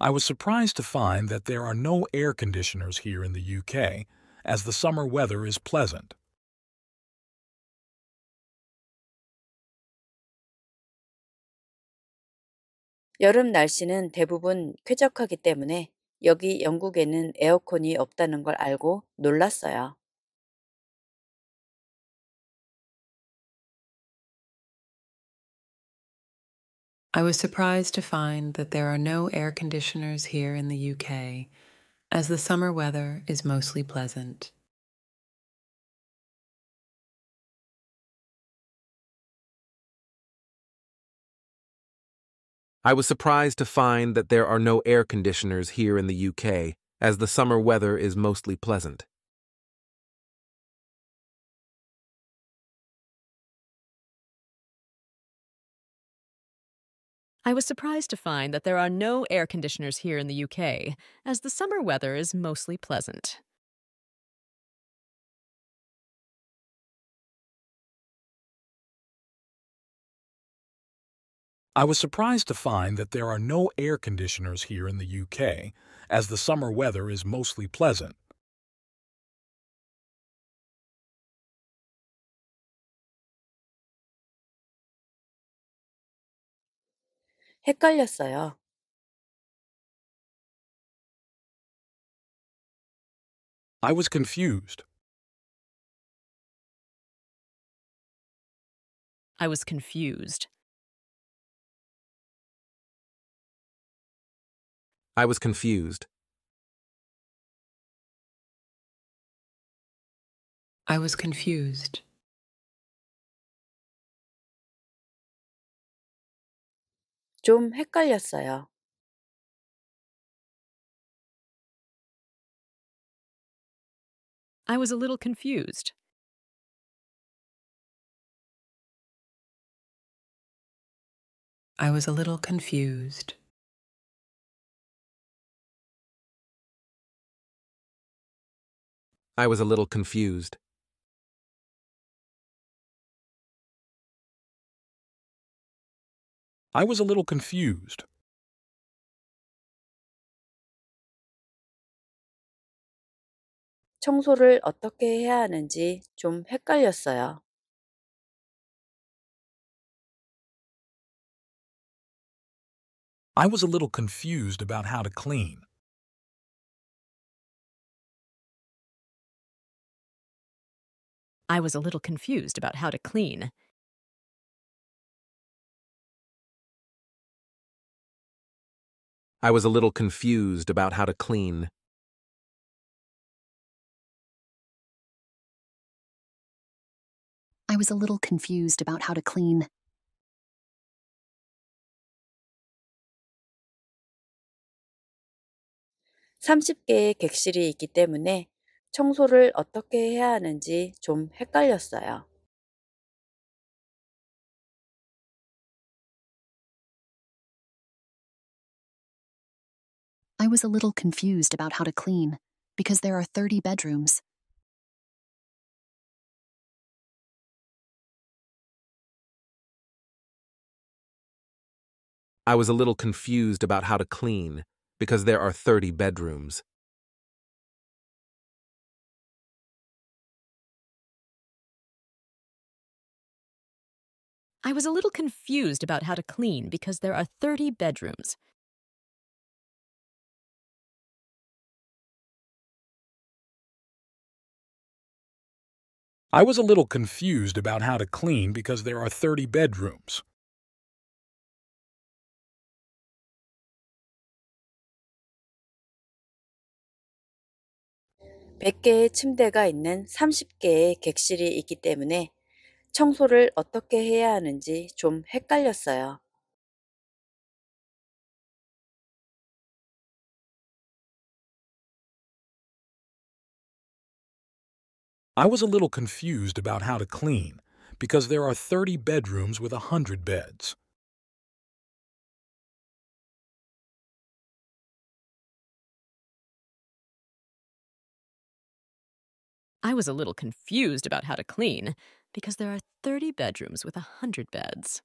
Speaker 2: I was surprised to find that there are no air conditioners here in the UK, as the summer weather is pleasant.
Speaker 3: 여름 날씨는 대부분 쾌적하기 때문에 여기 영국에는 에어컨이 없다는 걸 알고 놀랐어요.
Speaker 6: I was surprised to find that there are no air conditioners here in the UK, as the summer weather is mostly pleasant.
Speaker 5: I was surprised to find that there are no air conditioners here in the UK, as the summer weather is mostly pleasant.
Speaker 4: I was surprised to find that there are no air conditioners here in the UK, as the summer weather is mostly pleasant.
Speaker 2: I was surprised to find that there are no air conditioners here in the UK, as the summer weather is mostly pleasant.
Speaker 1: I was confused. I was confused. I was confused. I was confused. 좀 헷갈렸어요. I was a little confused. I was a little confused. I was a little confused. I was a little confused. I was a little confused about how to clean. I was a little confused about how to clean. I was a little confused about how to clean. I was a little confused about how to clean.
Speaker 3: (30개의 객실이 있기 때문에 청소를 어떻게 해야 하는지 좀 헷갈렸어요.
Speaker 1: I was a little confused about how to clean because there are 30 bedrooms. I was a little confused about how to clean because there are 30 bedrooms. I was a little confused about how to clean because there are 30 bedrooms. I was a little confused about how to clean because there are 30 bedrooms.
Speaker 8: (100개의) 침대가 있는 (30개의) 객실이 있기 때문에 청소를 어떻게 해야 하는지 좀 헷갈렸어요.
Speaker 1: I was a little confused about how to clean because there are 30 bedrooms with 100 beds. I was a little confused about how to clean because there are 30 bedrooms with 100 beds.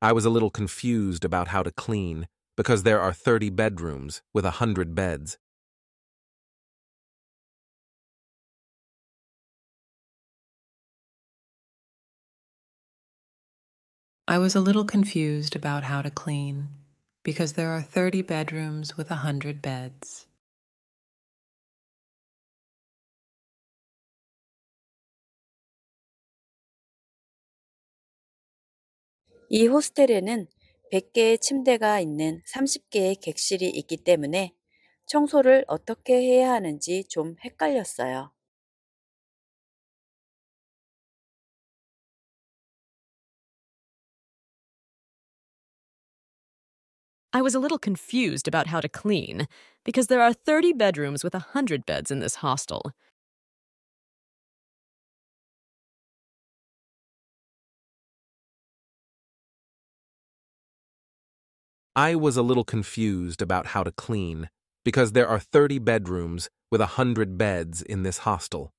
Speaker 5: I was a little confused about how to clean because there are 30 bedrooms with 100 beds.
Speaker 6: I was a little confused about how to clean because there are 30 bedrooms with 100 beds.
Speaker 8: 이 호스텔에는 100개의 침대가 있는 30개의 객실이 있기 때문에 청소를 어떻게 해야 하는지 좀
Speaker 3: 헷갈렸어요.
Speaker 1: I was a little confused about how to clean, because there are 30 bedrooms with 100 beds in this hostel.
Speaker 5: I was a little confused about how to clean, because there are 30 bedrooms with 100 beds in this hostel.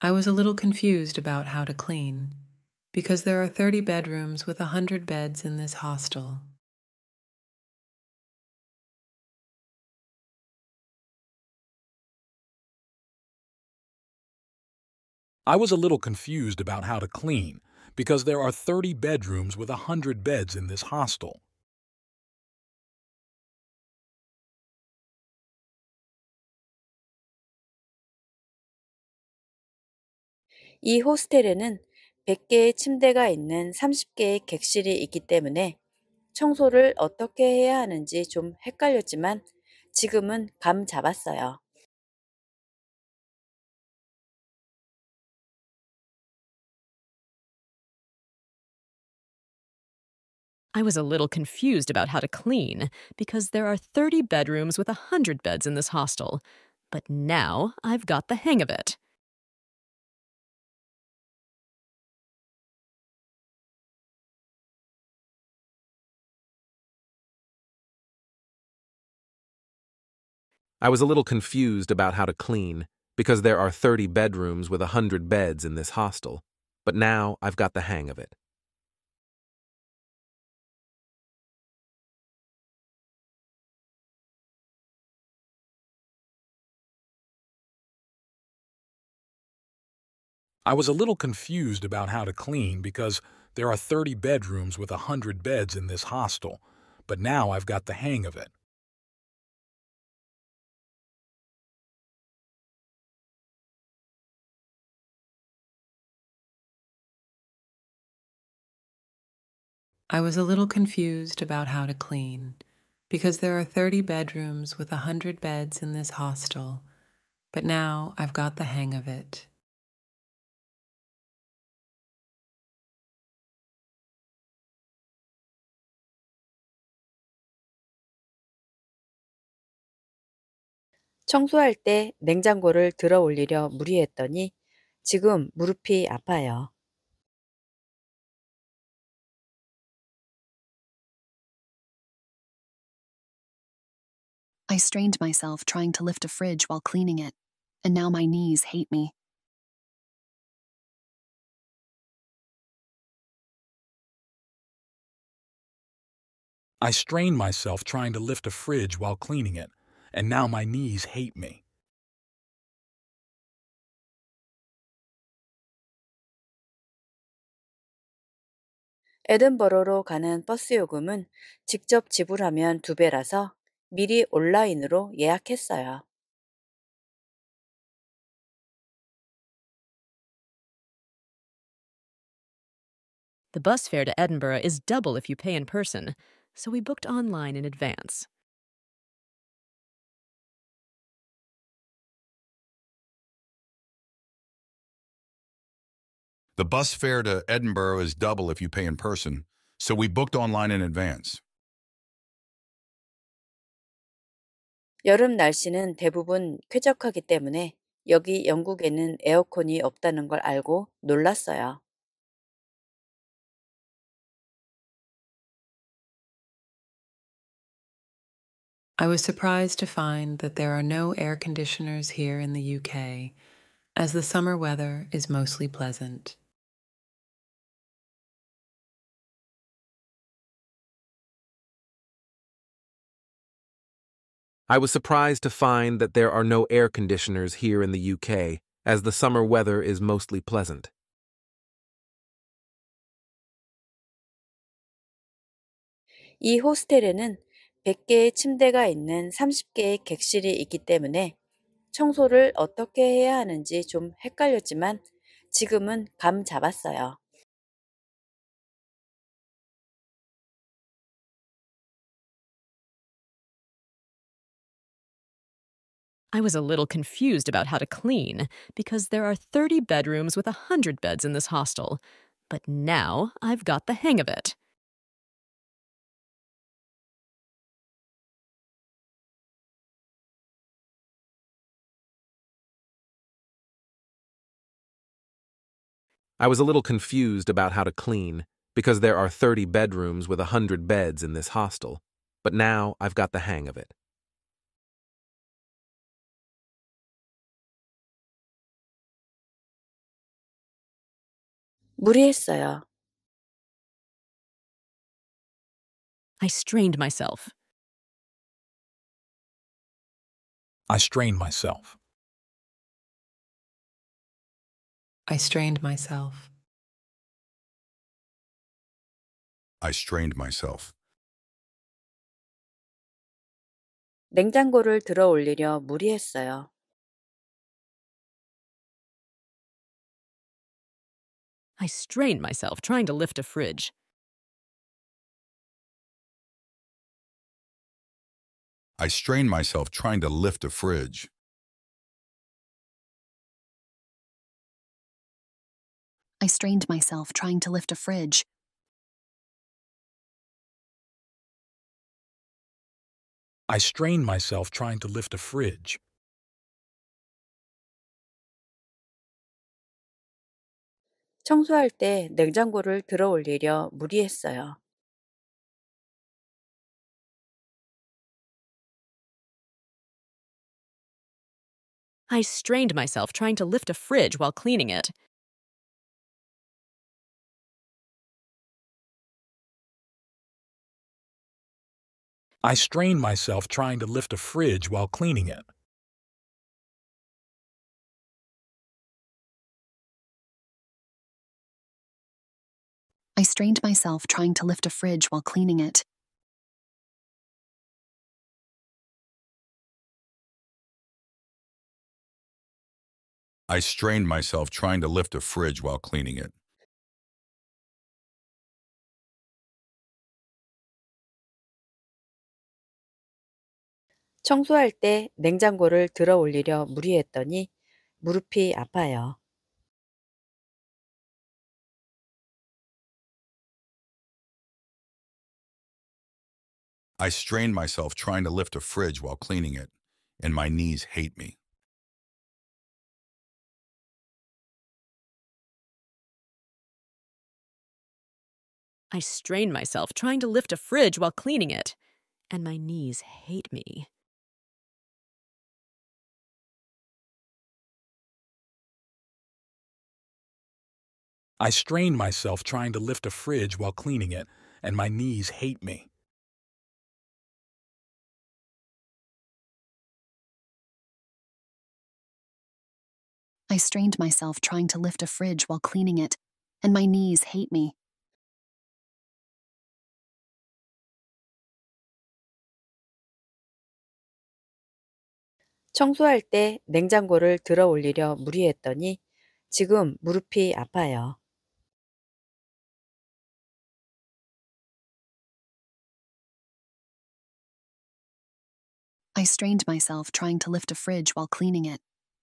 Speaker 6: I was a little confused about how to clean, because there are 30 bedrooms with 100 beds in this hostel.
Speaker 2: I was a little confused about how to clean, because there are 30 bedrooms with 100 beds in this hostel.
Speaker 8: 이 호스텔에는 100개의 침대가 있는 30개의 객실이 있기 때문에 청소를 어떻게 해야 하는지 좀 헷갈렸지만
Speaker 3: 지금은 감 잡았어요.
Speaker 4: I was a little confused about how to clean because there are 30 bedrooms with 100 beds in this hostel. But now I've got the hang of it.
Speaker 5: I was a little confused about how to clean, because there are 30 bedrooms with 100 beds in this hostel, but now I've got the hang of it.
Speaker 2: I was a little confused about how to clean because there are 30 bedrooms with 100 beds in this hostel, but now I've got the hang of it.
Speaker 6: I was a little confused about how to clean because there are 30 bedrooms with 100 beds in this hostel, but now I've got the hang of it.
Speaker 3: 청소할 때 냉장고를 무리했더니 지금 무릎이 아파요.
Speaker 1: I strained myself trying to lift a fridge while cleaning it, and now my knees hate me. I strained myself trying to lift a fridge while cleaning it, and now my knees hate me.
Speaker 3: Edinburgh로 가는 버스 요금은 직접 지불하면 두 배라서 미리 온라인으로 예약했어요.
Speaker 1: The bus fare to Edinburgh is double if you pay in person, so we booked online in advance.
Speaker 2: The bus fare to Edinburgh is double if you pay in person, so we booked online in advance.
Speaker 3: 여름 날씨는 대부분 쾌적하기 때문에 여기 영국에는 에어컨이 없다는 걸 알고 놀랐어요.
Speaker 6: I was surprised to find that there are no air conditioners here in the UK, as the summer weather is mostly pleasant.
Speaker 5: I was surprised to find that there are no air conditioners here in the UK, as the summer weather is mostly pleasant.
Speaker 8: 이 호스텔에는 100개의 침대가 있는 30개의 객실이 있기 때문에 청소를 어떻게 해야 하는지 좀 헷갈렸지만 지금은 감 잡았어요.
Speaker 4: I was a little confused about how to clean, because there are 30 bedrooms with 100 beds in this hostel, but now I've got the hang of it.
Speaker 5: I was a little confused about how to clean, because there are 30 bedrooms with 100 beds in this hostel, but now I've got the hang of it.
Speaker 1: 무리했어요. I strained myself. I strained myself. I strained myself. I strained myself. 냉장고를 들어 올리려 무리했어요. I strained myself trying to lift a fridge. I strained myself trying to lift a fridge. I strained myself trying to lift a fridge. I strained myself trying to lift a fridge. 청소할 때 냉장고를 들어 올리려 무리했어요. I strained myself trying to lift a fridge while cleaning it. I strained myself trying to lift a fridge while cleaning it. I strained myself trying to lift a fridge while cleaning it. I strained myself trying to lift a fridge while cleaning it.
Speaker 3: 청소할 때 냉장고를 들어 올리려 무리했더니 무릎이 아파요.
Speaker 1: I strain myself trying to lift a fridge while cleaning it, and my knees hate me. I strain myself trying to lift a fridge while cleaning it, and my knees hate me. I strain myself trying to lift a fridge while cleaning it, and my knees hate me. I strained myself trying to lift a fridge while cleaning it, and my knees hate me.
Speaker 3: 청소할 때 냉장고를 무리했더니 지금 무릎이 아파요.
Speaker 1: I strained myself trying to lift a fridge while cleaning it,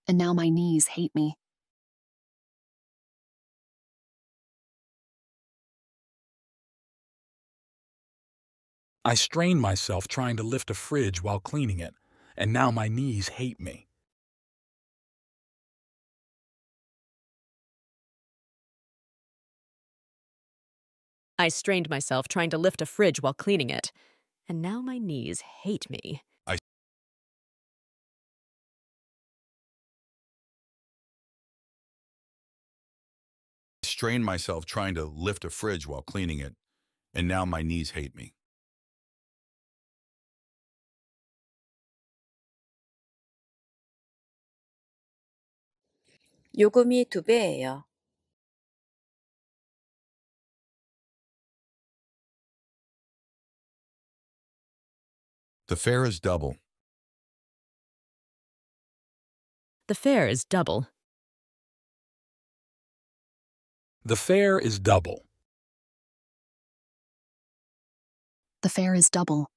Speaker 1: and now my knees hate me. I strained myself trying to lift a fridge while cleaning it, and now my knees hate me.
Speaker 4: I strained myself trying to lift a fridge while cleaning it, and now my knees hate me.
Speaker 1: strained myself trying to lift a fridge while cleaning it, and now my knees hate me. The fare is double. The fare is double. The fare is double. The fare is double.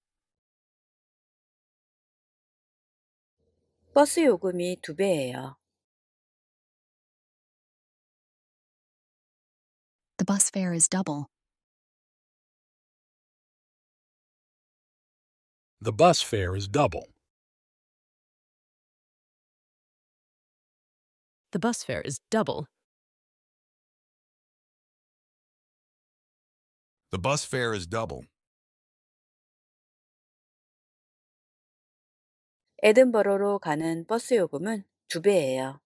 Speaker 1: 버스 요금이 두 배예요. The bus fare is double. The bus fare is double. The bus fare is double. The bus fare is double. 에든버러로 가는 버스 요금은 두 배예요.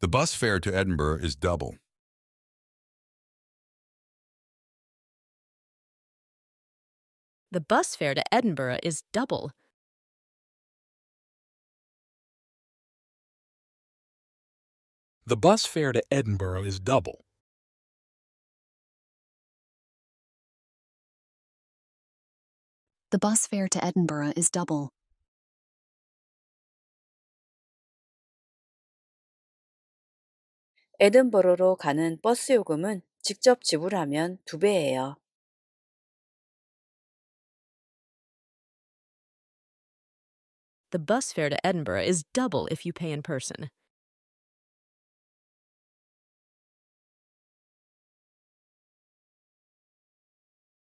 Speaker 1: The bus fare to Edinburgh is double. The bus fare to Edinburgh is double. The bus fare to Edinburgh is double. The bus fare to Edinburgh is double. Edinburgh로 가는 버스 요금은 직접 지불하면 두 배예요. The bus fare to Edinburgh is double if you pay in person.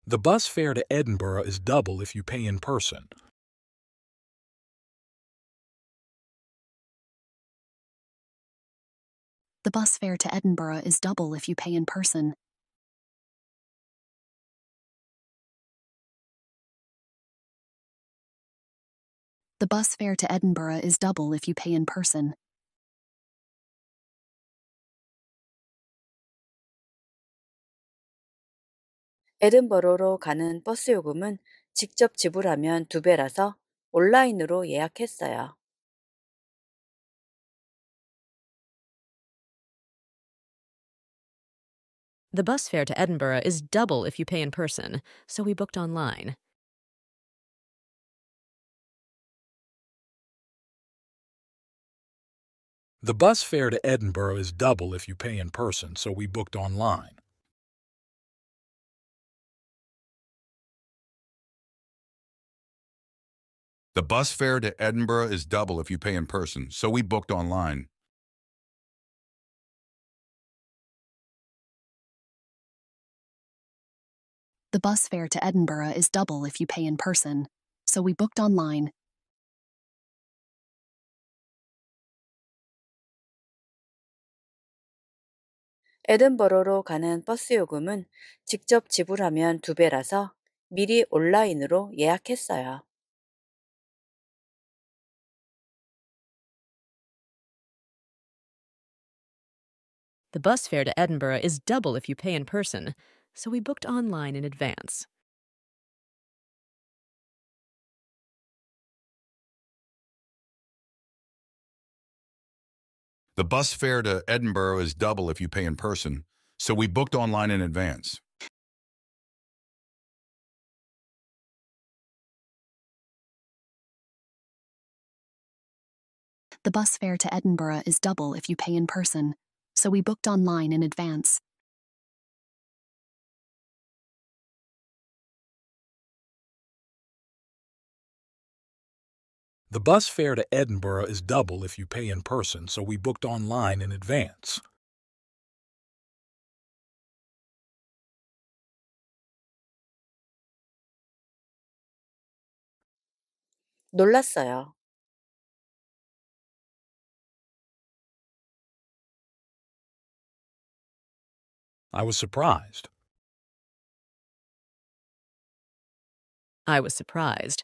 Speaker 1: The bus fare to Edinburgh is double if you pay in person. The bus fare to Edinburgh is double if you pay in person. The bus fare to Edinburgh is double if you pay in person.
Speaker 3: 에든버러로 가는 버스 요금은 직접 지불하면 두 배라서 온라인으로 예약했어요.
Speaker 1: The bus fare to Edinburgh is double if you pay in person, so we booked online. The bus fare to Edinburgh is double if you pay in person, so we booked online. The bus fare to Edinburgh is double if you pay in person, so we booked online. The bus fare to Edinburgh is double if you pay in person, so we booked online.
Speaker 3: Edinburgh로 가는 버스 요금은 직접 지불하면 두 배라서 미리 온라인으로 예약했어요.
Speaker 1: The bus fare to Edinburgh is double if you pay in person, so we booked online in advance.
Speaker 2: The bus fare to Edinburgh is double if you pay in person, so we booked online in advance.
Speaker 1: The bus fare to Edinburgh is double if you pay in person, so we booked online in advance.
Speaker 2: The bus fare to Edinburgh is double if you pay in person, so we booked online in advance.
Speaker 1: 놀랐어요. I was surprised. I was surprised.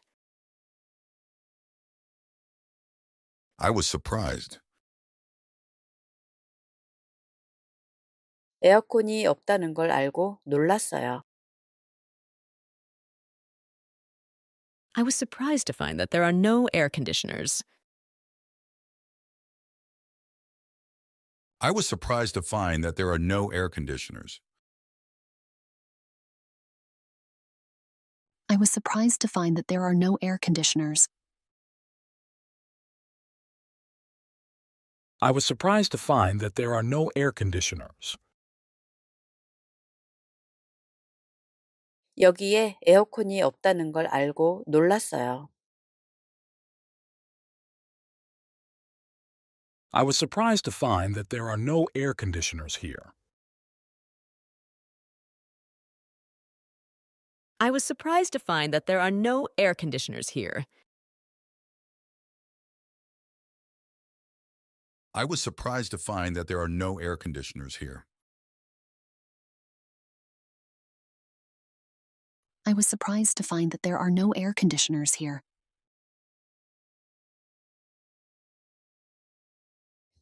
Speaker 1: I was surprised.
Speaker 3: 에어컨이 없다는 걸 알고 놀랐어요.
Speaker 1: I was surprised to find that there are no air conditioners. I was surprised to find that there are no air conditioners. I was surprised to find that there are no air conditioners.
Speaker 2: I was surprised to find that there are no air conditioners.
Speaker 1: 여기에
Speaker 3: 에어컨이 없다는 걸 알고 놀랐어요.
Speaker 2: I was surprised to find that there are no air conditioners
Speaker 1: here.
Speaker 7: I was
Speaker 4: surprised to find that there are no air conditioners here.
Speaker 2: I was surprised to find that there are no air conditioners
Speaker 7: here. I
Speaker 1: was surprised to find that there are no air conditioners here.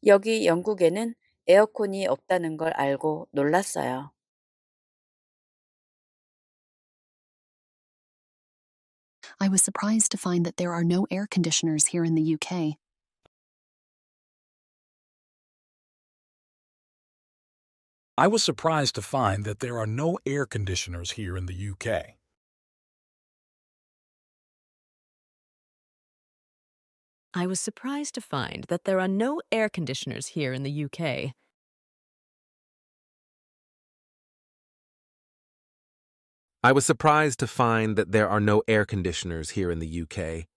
Speaker 3: 여기 영국에는 에어컨이 없다는
Speaker 1: 걸 알고 놀랐어요. I was surprised to find that there are no air conditioners here in the UK. I was surprised to find that there are no air conditioners here in the UK. I was surprised to find that there are no air conditioners here in the UK. I was surprised to
Speaker 5: find that there are no air conditioners here in the UK.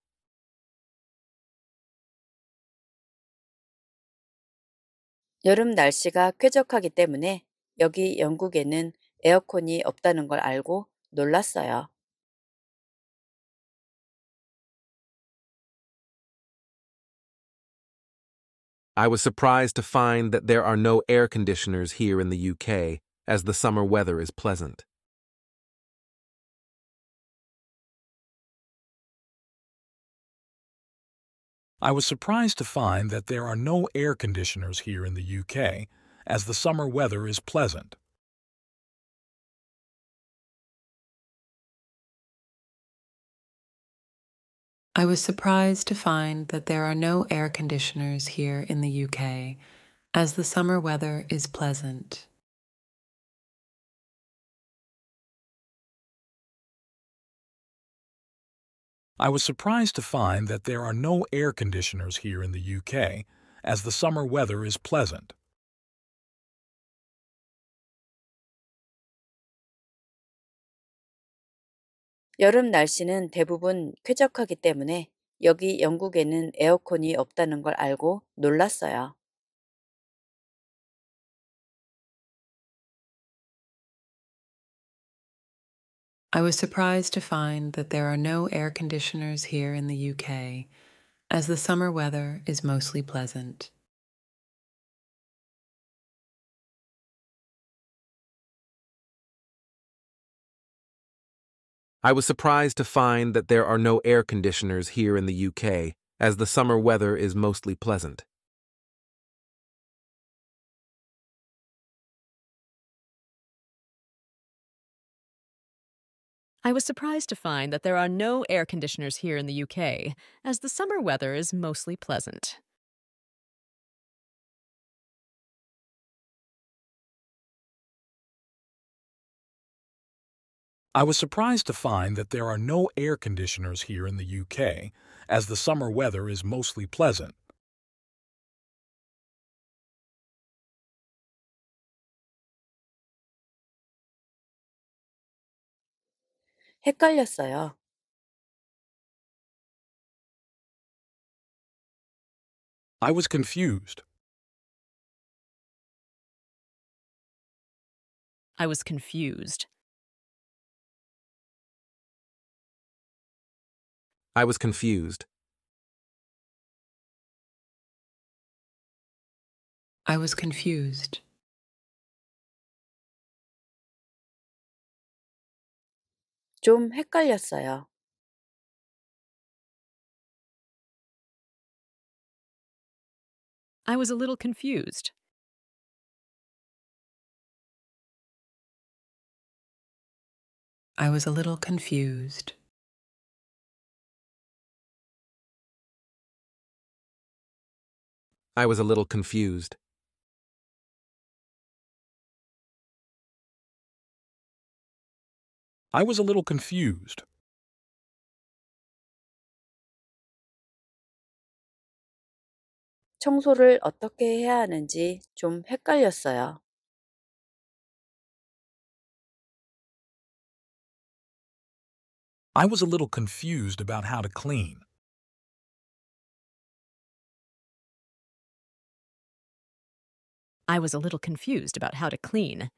Speaker 3: 여름 날씨가 쾌적하기 때문에 여기 영국에는 에어컨이 없다는 걸 알고 놀랐어요.
Speaker 5: I was surprised to find that there are no air conditioners here in the UK, as the summer weather is pleasant.
Speaker 7: I was
Speaker 2: surprised to find that there are no air conditioners here in the UK, as the summer weather is pleasant.
Speaker 6: I was surprised to find that there are no air conditioners here in the UK, as the summer weather is pleasant.
Speaker 2: I was surprised to find that there are no air conditioners here in the UK, as the summer weather is pleasant.
Speaker 3: 여름 날씨는 대부분 쾌적하기 때문에 여기 영국에는 에어컨이 없다는 걸 알고 놀랐어요.
Speaker 6: I was surprised to find that there are no air conditioners here in the UK, as the summer weather is mostly pleasant.
Speaker 5: I was surprised to find that there are no air conditioners here in the UK, as the summer weather is mostly pleasant.
Speaker 4: I was surprised to find that there are no air conditioners here in the UK, as the summer weather is mostly pleasant.
Speaker 2: I was surprised to find that there are no air conditioners here in the UK, as the summer weather is mostly pleasant.
Speaker 1: I was confused. I was confused. I was confused. I was confused. 좀 헷갈렸어요. I was a little confused. I was a little confused. I was a little confused. I was a little confused. 청소를 어떻게 해야 하는지 좀 헷갈렸어요. I was a little confused about how to clean. I was a little confused about how to clean.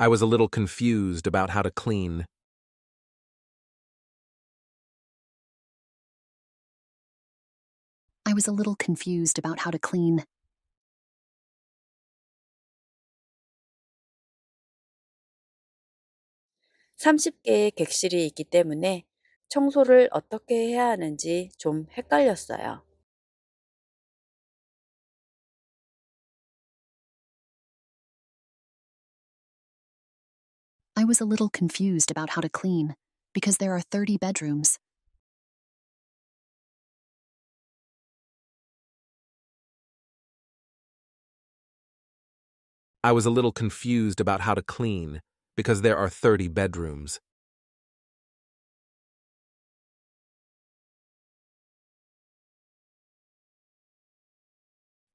Speaker 1: I was a little confused about how to clean. I was a little confused about how to clean.
Speaker 3: (30개의 객실이 있기 때문에 청소를 어떻게 해야 하는지 좀 헷갈렸어요.
Speaker 1: I was a little confused about how to clean because there are 30 bedrooms. I was a little confused about how to clean because there are 30 bedrooms.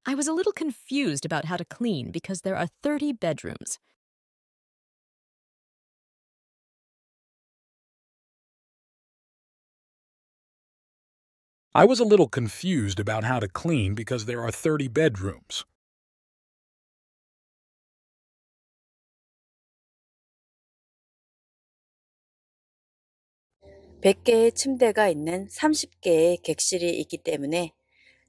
Speaker 1: I was a little confused about how to clean because there are 30 bedrooms. I was a little confused about how to clean because there are 30 bedrooms.
Speaker 8: (100개의 침대가 있는 30개의 객실이 있기 때문에)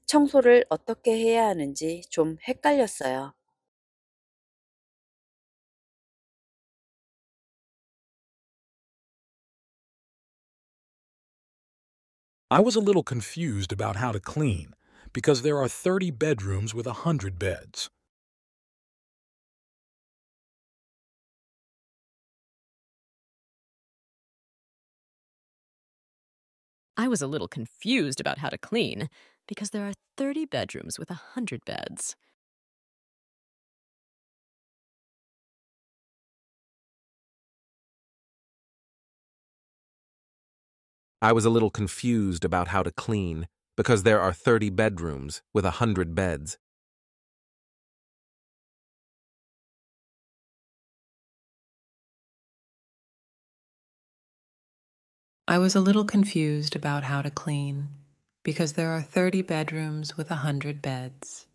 Speaker 8: 청소를 어떻게 해야 하는지 좀 헷갈렸어요.
Speaker 1: I was a little confused about how to clean because there are 30 bedrooms with 100 beds. I was a little confused about how to clean because there are 30 bedrooms with 100 beds.
Speaker 5: I was a little confused about how to clean because there are 30 bedrooms with 100 beds.
Speaker 6: I was a little confused about how to clean because there are 30 bedrooms with 100 beds.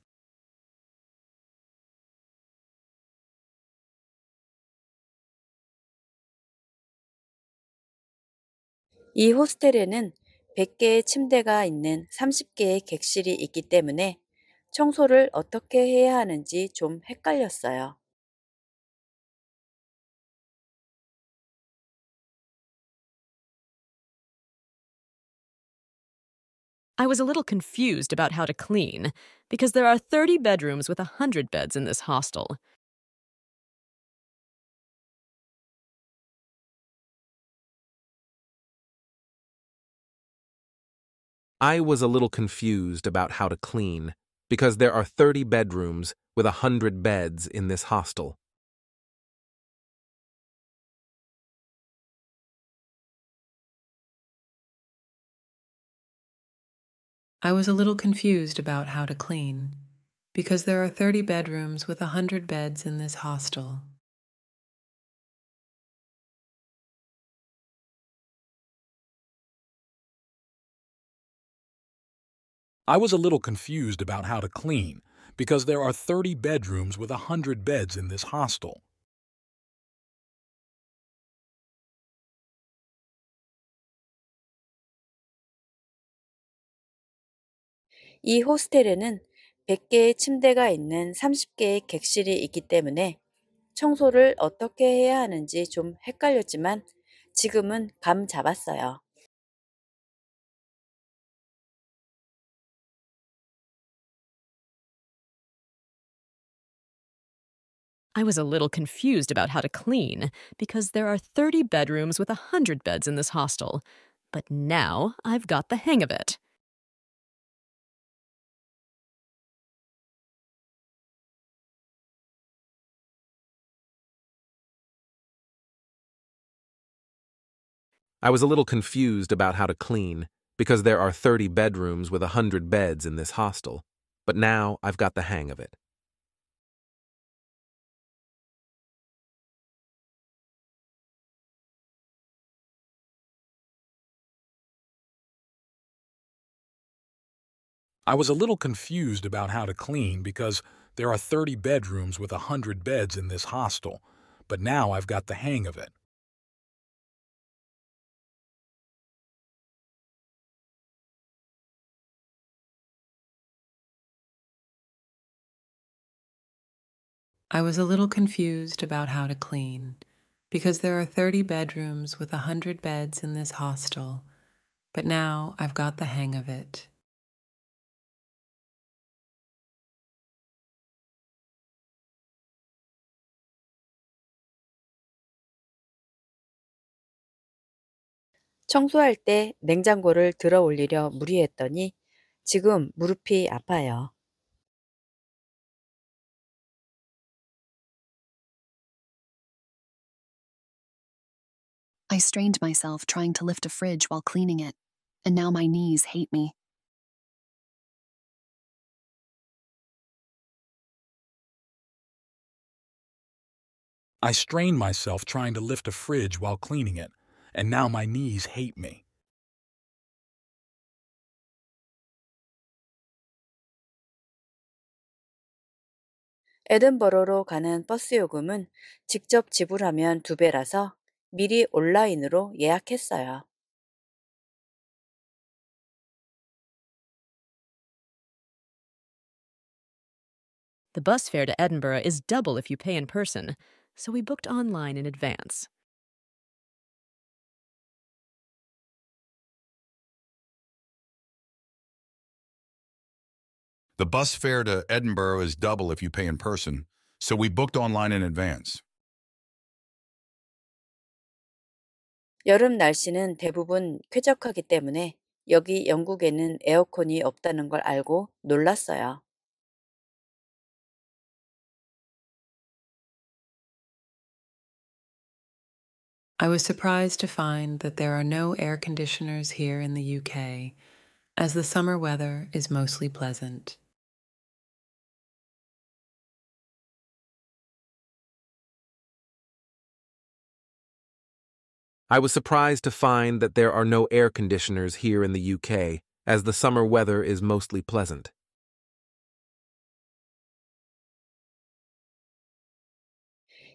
Speaker 8: 이 호스텔에는 100개의 침대가 있는 30개의 객실이 있기 때문에 청소를 어떻게 해야 하는지 좀 헷갈렸어요.
Speaker 4: I was a little confused about how to clean, because there are 30 bedrooms with 100 beds in this hostel.
Speaker 5: I was a little confused about how to clean, because there are 30 bedrooms with 100 beds in this hostel.
Speaker 6: I was a little confused about how to clean, because there are 30 bedrooms with 100 beds in this hostel.
Speaker 2: I was a little confused about how to clean because there are 30 bedrooms with 100 beds in this hostel.
Speaker 3: 이
Speaker 8: 호스텔에는 100개의 침대가 있는 30개의 객실이 있기 때문에 청소를 어떻게 해야 하는지 좀 헷갈렸지만 지금은 감
Speaker 3: 잡았어요.
Speaker 1: I was a
Speaker 4: little confused about how to clean because there are 30 bedrooms with 100 beds in this hostel. But now I've got the hang of it.
Speaker 5: I was a little confused about how to clean, because there are 30 bedrooms with 100 beds in this hostel, but now I've got the hang of it.
Speaker 2: I was a little confused about how to clean because there are 30 bedrooms with 100 beds in this hostel, but now I've got the hang of it.
Speaker 6: I was a little confused about how to clean because there are 30 bedrooms with 100 beds in this hostel, but now I've got the hang of it.
Speaker 3: 청소할 때 냉장고를 들어 올리려 무리했더니 지금 무릎이 아파요.
Speaker 1: I strained myself trying to lift a fridge while cleaning it, and now my knees hate me. I strained myself trying to lift a fridge while cleaning it, and now my knees hate me.
Speaker 3: Edinburgh로 가는 버스 요금은 직접 지불하면 두 배라서 미리 온라인으로 예약했어요.
Speaker 1: The bus fare to Edinburgh is double if you pay in person, so we booked online in advance.
Speaker 2: The bus fare to Edinburgh is double if you pay in person, so we booked online in advance.
Speaker 3: 여름 날씨는 대부분 쾌적하기 때문에 여기 영국에는 에어컨이 없다는 걸 알고 놀랐어요.
Speaker 6: I was surprised to find that there are no air conditioners here in the UK, as the summer weather is mostly pleasant.
Speaker 5: I was surprised to find that there are no air conditioners here in the UK, as the summer weather is mostly pleasant.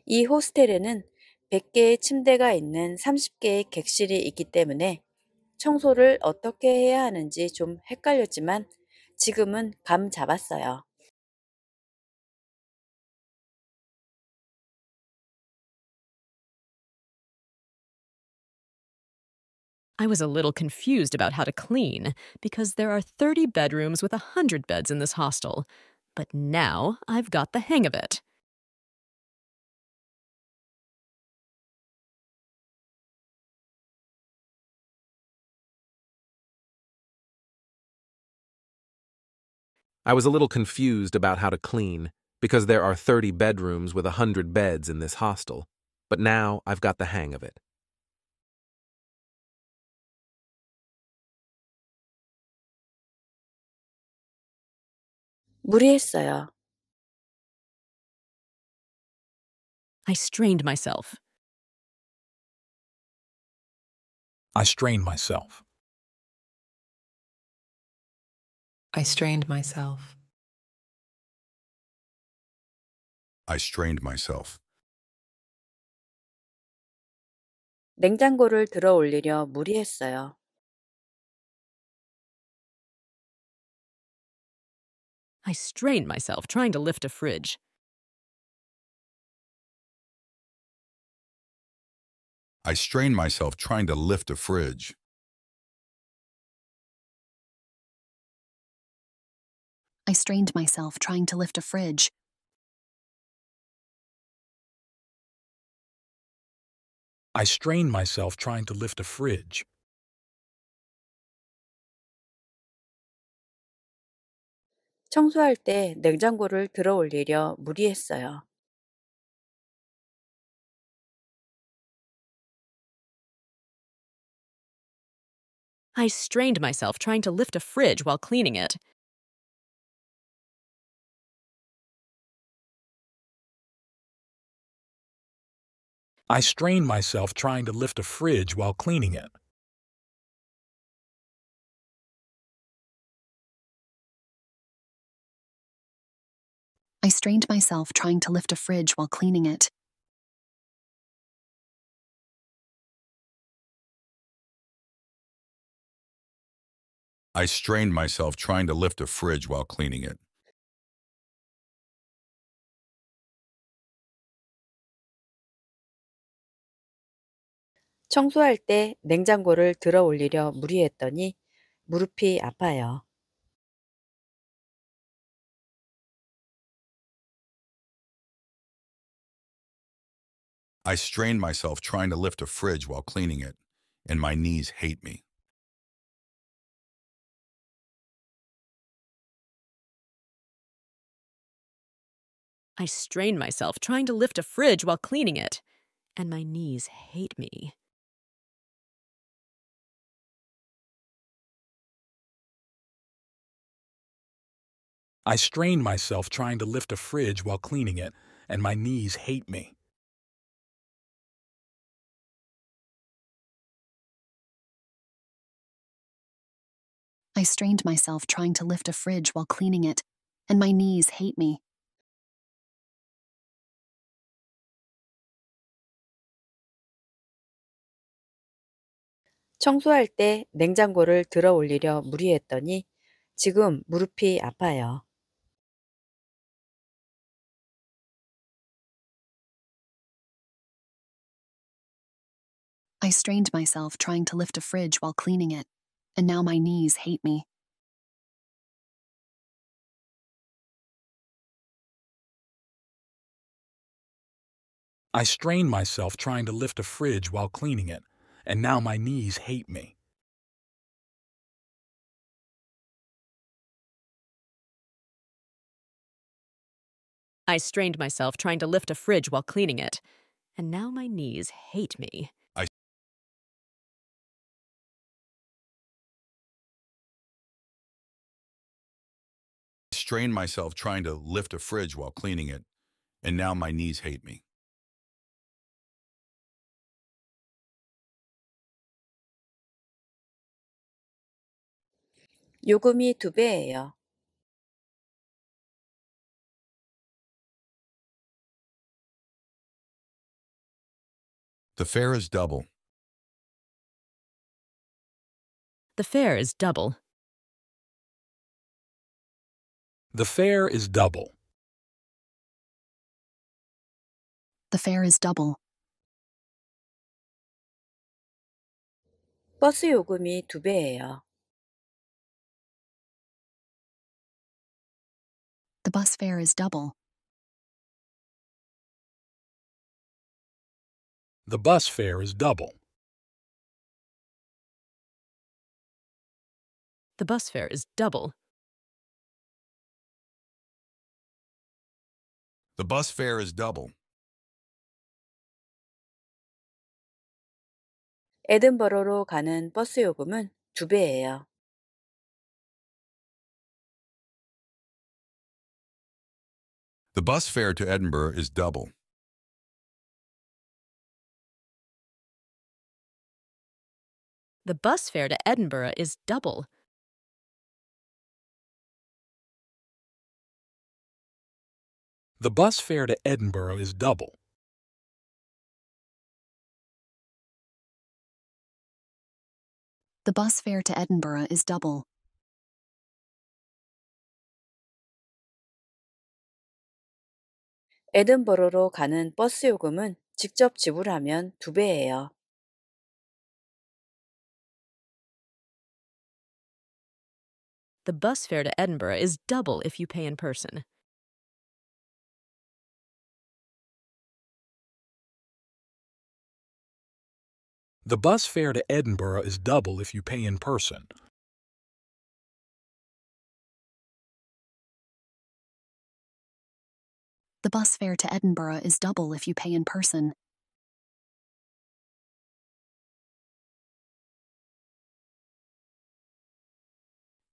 Speaker 8: 이 호스텔에는 100개의 침대가 있는 30개의 객실이 있기 때문에 청소를 어떻게 해야 하는지 좀 헷갈렸지만 지금은
Speaker 3: 감 잡았어요.
Speaker 4: I was a little confused about how to clean because there are 30 bedrooms with 100 beds in this hostel, but now I've got the hang of it.
Speaker 5: I was a little confused about how to clean because there are 30 bedrooms with 100 beds in this hostel, but now I've got the hang of it.
Speaker 1: 무리했어요. I strained myself. I strained myself. I strained myself. I strained myself. 냉장고를 들어 올리려 무리했어요. I strained myself trying to lift a fridge. I strained myself trying to lift a fridge. I strained myself trying to lift a fridge. I strained myself trying to lift a fridge. 청소할 때 냉장고를 들어 올리려 무리했어요. I strained myself trying to lift a fridge while cleaning it. I strained myself trying to lift a fridge while cleaning it. I strained myself trying to lift a fridge while cleaning it. I strained myself trying to lift a fridge while cleaning it.
Speaker 3: 청소할 때 냉장고를 들어 올리려 무리했더니 무릎이 아파요.
Speaker 1: I strain myself trying to lift a fridge while cleaning it, and my knees hate me. I strain myself trying to lift a fridge while cleaning it, and my knees hate me. I strain myself trying to lift a fridge while cleaning it, and my knees hate me. I strained myself trying to lift a fridge while cleaning it, and my knees hate me. I strained myself trying to lift a fridge while cleaning it, and now my knees hate me. I strain myself trying to lift a fridge while cleaning it, and now my knees hate me.
Speaker 4: I strained myself trying to lift a fridge while cleaning it, and now my knees hate me.
Speaker 1: strained myself trying to lift a fridge while cleaning it, and now my knees hate me. The fare is double. The fare is double. The fare is double. The fare is double. 버스 요금이 두 배예요. The bus fare is double. The bus fare is double. The bus fare is double. The bus fare is double. 에든버러로 가는 버스 요금은 두 배예요. The bus fare to Edinburgh is double. The bus fare to Edinburgh is double. The bus fare to Edinburgh is double. The bus fare to Edinburgh is double. Edinburgh로 가는 버스 요금은 직접 지불하면 두 배예요. The bus fare to Edinburgh is double if you pay in person. The bus fare to Edinburgh is double if you pay in person. The bus fare to Edinburgh is double if you pay in person.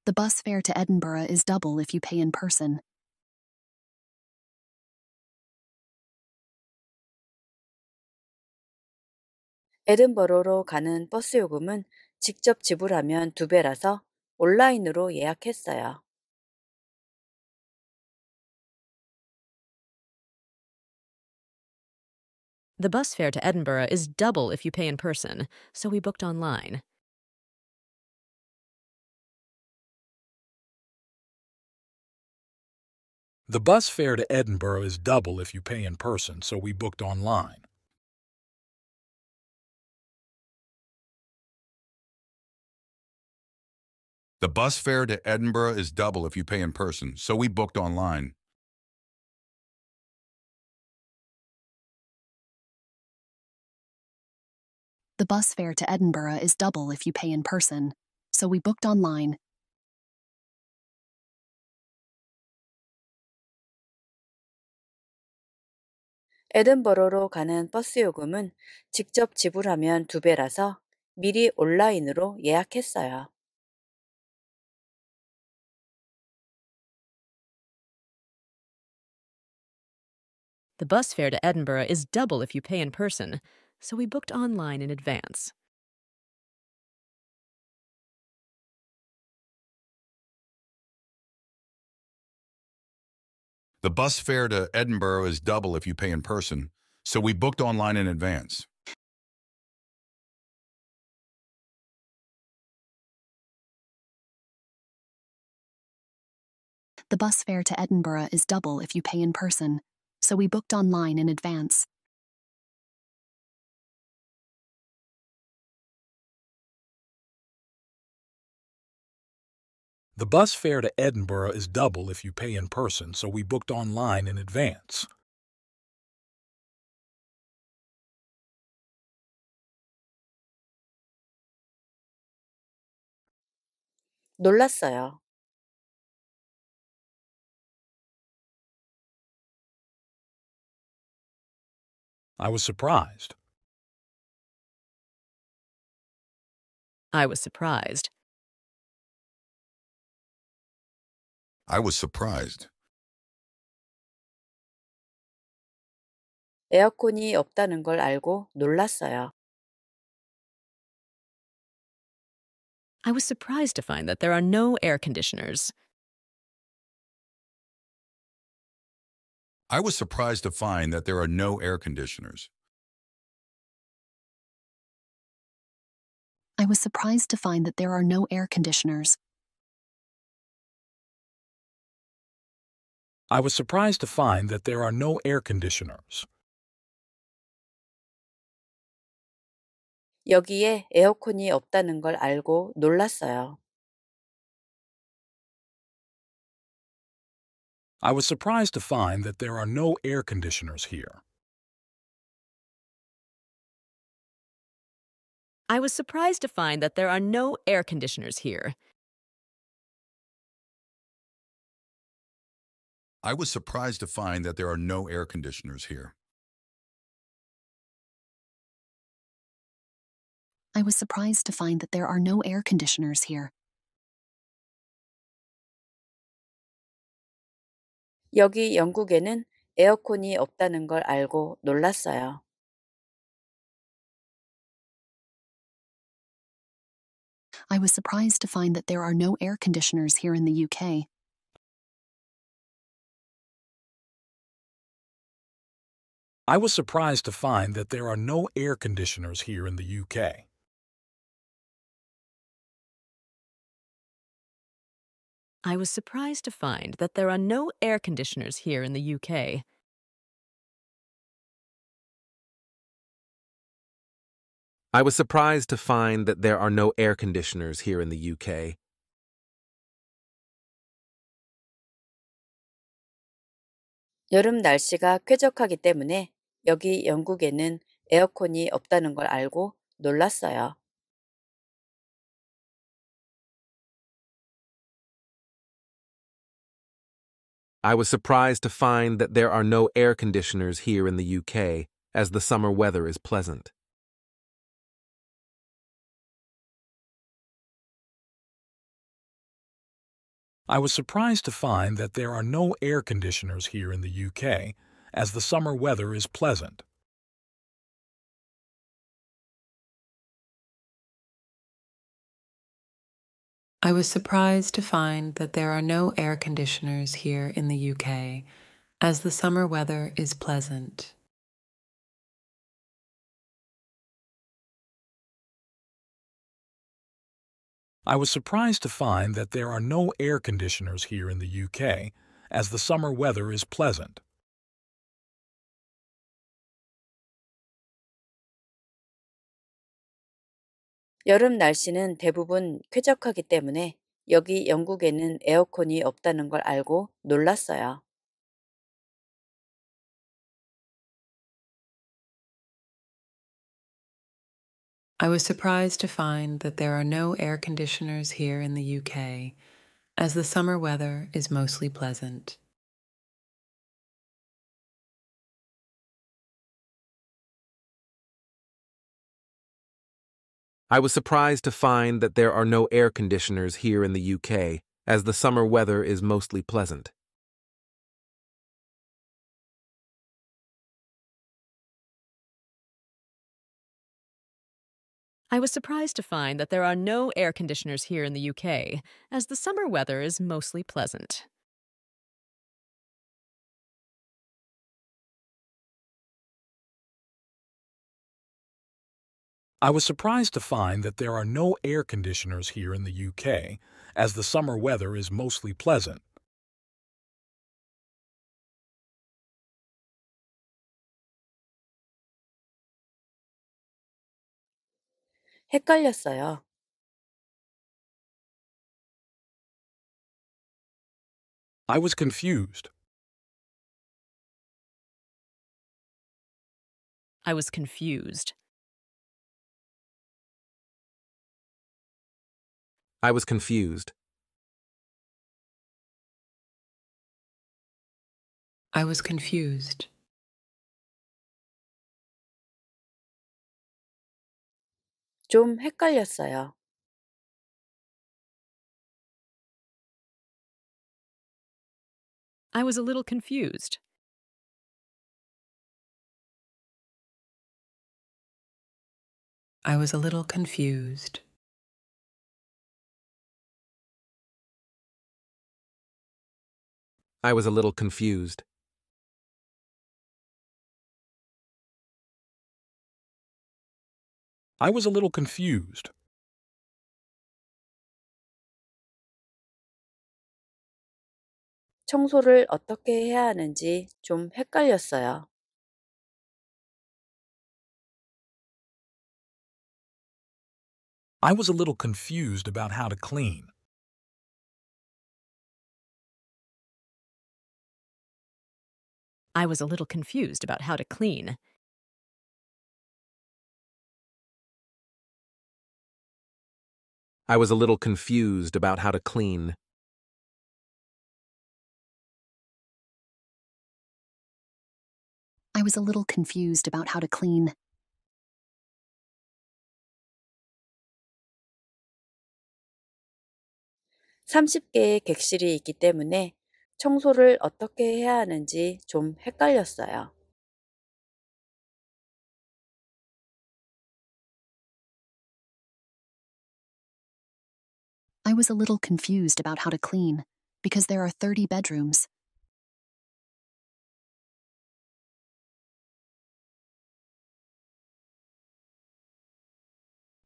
Speaker 1: The bus fare to Edinburgh is double if you pay in person.
Speaker 3: 에든버러로 가는 버스 요금은 직접 지불하면 두 배라서 온라인으로 예약했어요.
Speaker 1: The bus fare to Edinburgh is double if you pay in person, so we booked online. The bus fare to Edinburgh is double if you pay in person, so we booked online. The bus fare to Edinburgh is double if you pay in person, so we booked online. The bus fare to Edinburgh is double if you pay in person, so we booked online.
Speaker 3: Edinburgh로 가는 버스 요금은 직접 지불하면 두 배라서 미리 온라인으로 예약했어요.
Speaker 1: The bus fare to Edinburgh is double if you pay in person, so we booked online in advance.
Speaker 2: The bus fare to Edinburgh is double if you pay in person, so we booked online in advance.
Speaker 1: The bus fare to Edinburgh is double if you pay in person, so we booked online in advance.
Speaker 2: The bus fare to Edinburgh is double if you pay in person, so we booked online in advance.
Speaker 1: I was surprised. I was surprised. I was
Speaker 7: surprised.
Speaker 1: I was surprised to find that there are no air conditioners.
Speaker 2: I was surprised to find that there are no air conditioners.
Speaker 1: I was surprised to find that there are no air conditioners. I was surprised to find that there are no air conditioners.
Speaker 3: 여기에 에어컨이 없다는 걸
Speaker 1: 알고 놀랐어요. I was surprised to find that there are no air conditioners here. I was surprised to find that there are no air conditioners here. I was surprised to find that there are no air conditioners here. I was surprised to find that there are no air conditioners here.
Speaker 3: 여기 영국에는 에어컨이 없다는 걸 알고 놀랐어요.
Speaker 1: I was surprised to find that there are no air conditioners here in the UK. I was surprised to find that there are no air conditioners here in the UK. I was surprised to find that there are no air conditioners here in the UK.
Speaker 5: I was surprised to find that there are no air
Speaker 1: conditioners here in the UK.
Speaker 3: 여름 날씨가 쾌적하기 때문에 여기 영국에는 에어컨이 없다는 걸 알고 놀랐어요.
Speaker 5: I was surprised to find that there are no air conditioners here in the UK, as the summer weather is pleasant.
Speaker 2: I was surprised to find that there are no air conditioners here in the UK, as the summer weather is pleasant.
Speaker 6: I was surprised to find that there are no air conditioners here in the UK, as the summer weather is pleasant.
Speaker 2: I was surprised to find that there are no air conditioners here in the UK, as the summer weather is pleasant.
Speaker 3: 여름 날씨는 대부분 쾌적하기 때문에 여기 영국에는 에어컨이 없다는 걸 알고 놀랐어요.
Speaker 6: I was surprised to find that there are no air conditioners here in the UK, as the summer weather is mostly pleasant.
Speaker 5: I was surprised to find that there are no air conditioners here in the UK, as the summer weather is mostly pleasant.
Speaker 4: I was surprised to find that there are no air conditioners here in the UK, as the summer weather is mostly pleasant.
Speaker 2: I was surprised to find that there are no air conditioners here in the UK, as the summer weather is mostly pleasant.
Speaker 1: I was confused. I was confused. I was confused. I was confused. 좀 헷갈렸어요. I was a little confused. I was a little confused. I was a little confused. I was a little confused. 청소를 어떻게 해야 하는지 좀 헷갈렸어요. I was a little confused about how to clean. I was a little confused about how to clean. I was a little confused about how to clean. I was a little confused about how to clean.
Speaker 3: (30개의 객실이 있기 때문에) 청소를 어떻게 해야 하는지 좀 헷갈렸어요.
Speaker 1: I was a little confused about how to clean because there are 30 bedrooms.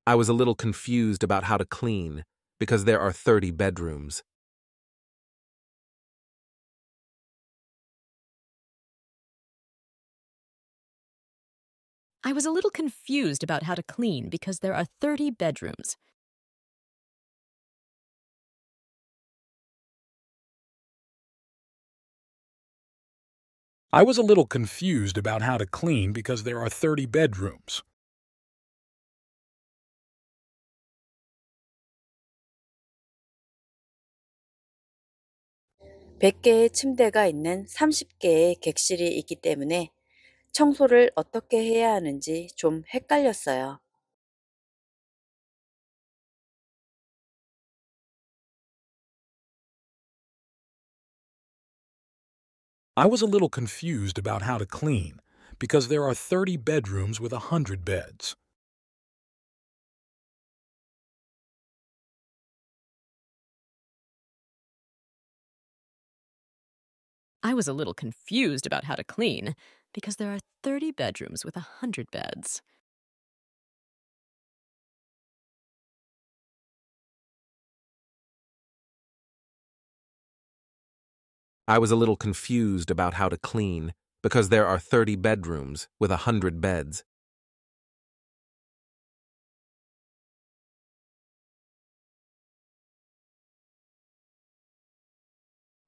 Speaker 1: I was a little confused about how to clean because there are 30 bedrooms. I was a little confused about how to clean because there are 30 bedrooms. I was a little confused about how to clean because there are 30 bedrooms.
Speaker 3: (100개의)
Speaker 8: 침대가 있는 (30개의) 객실이 있기 때문에 청소를 어떻게 해야 하는지 좀 헷갈렸어요.
Speaker 1: I was a little confused about how to clean because there are 30 bedrooms with 100 beds. I was a little confused about how to clean because there are 30 bedrooms with 100 beds. I was a little confused about how to clean because there are 30 bedrooms with 100 beds.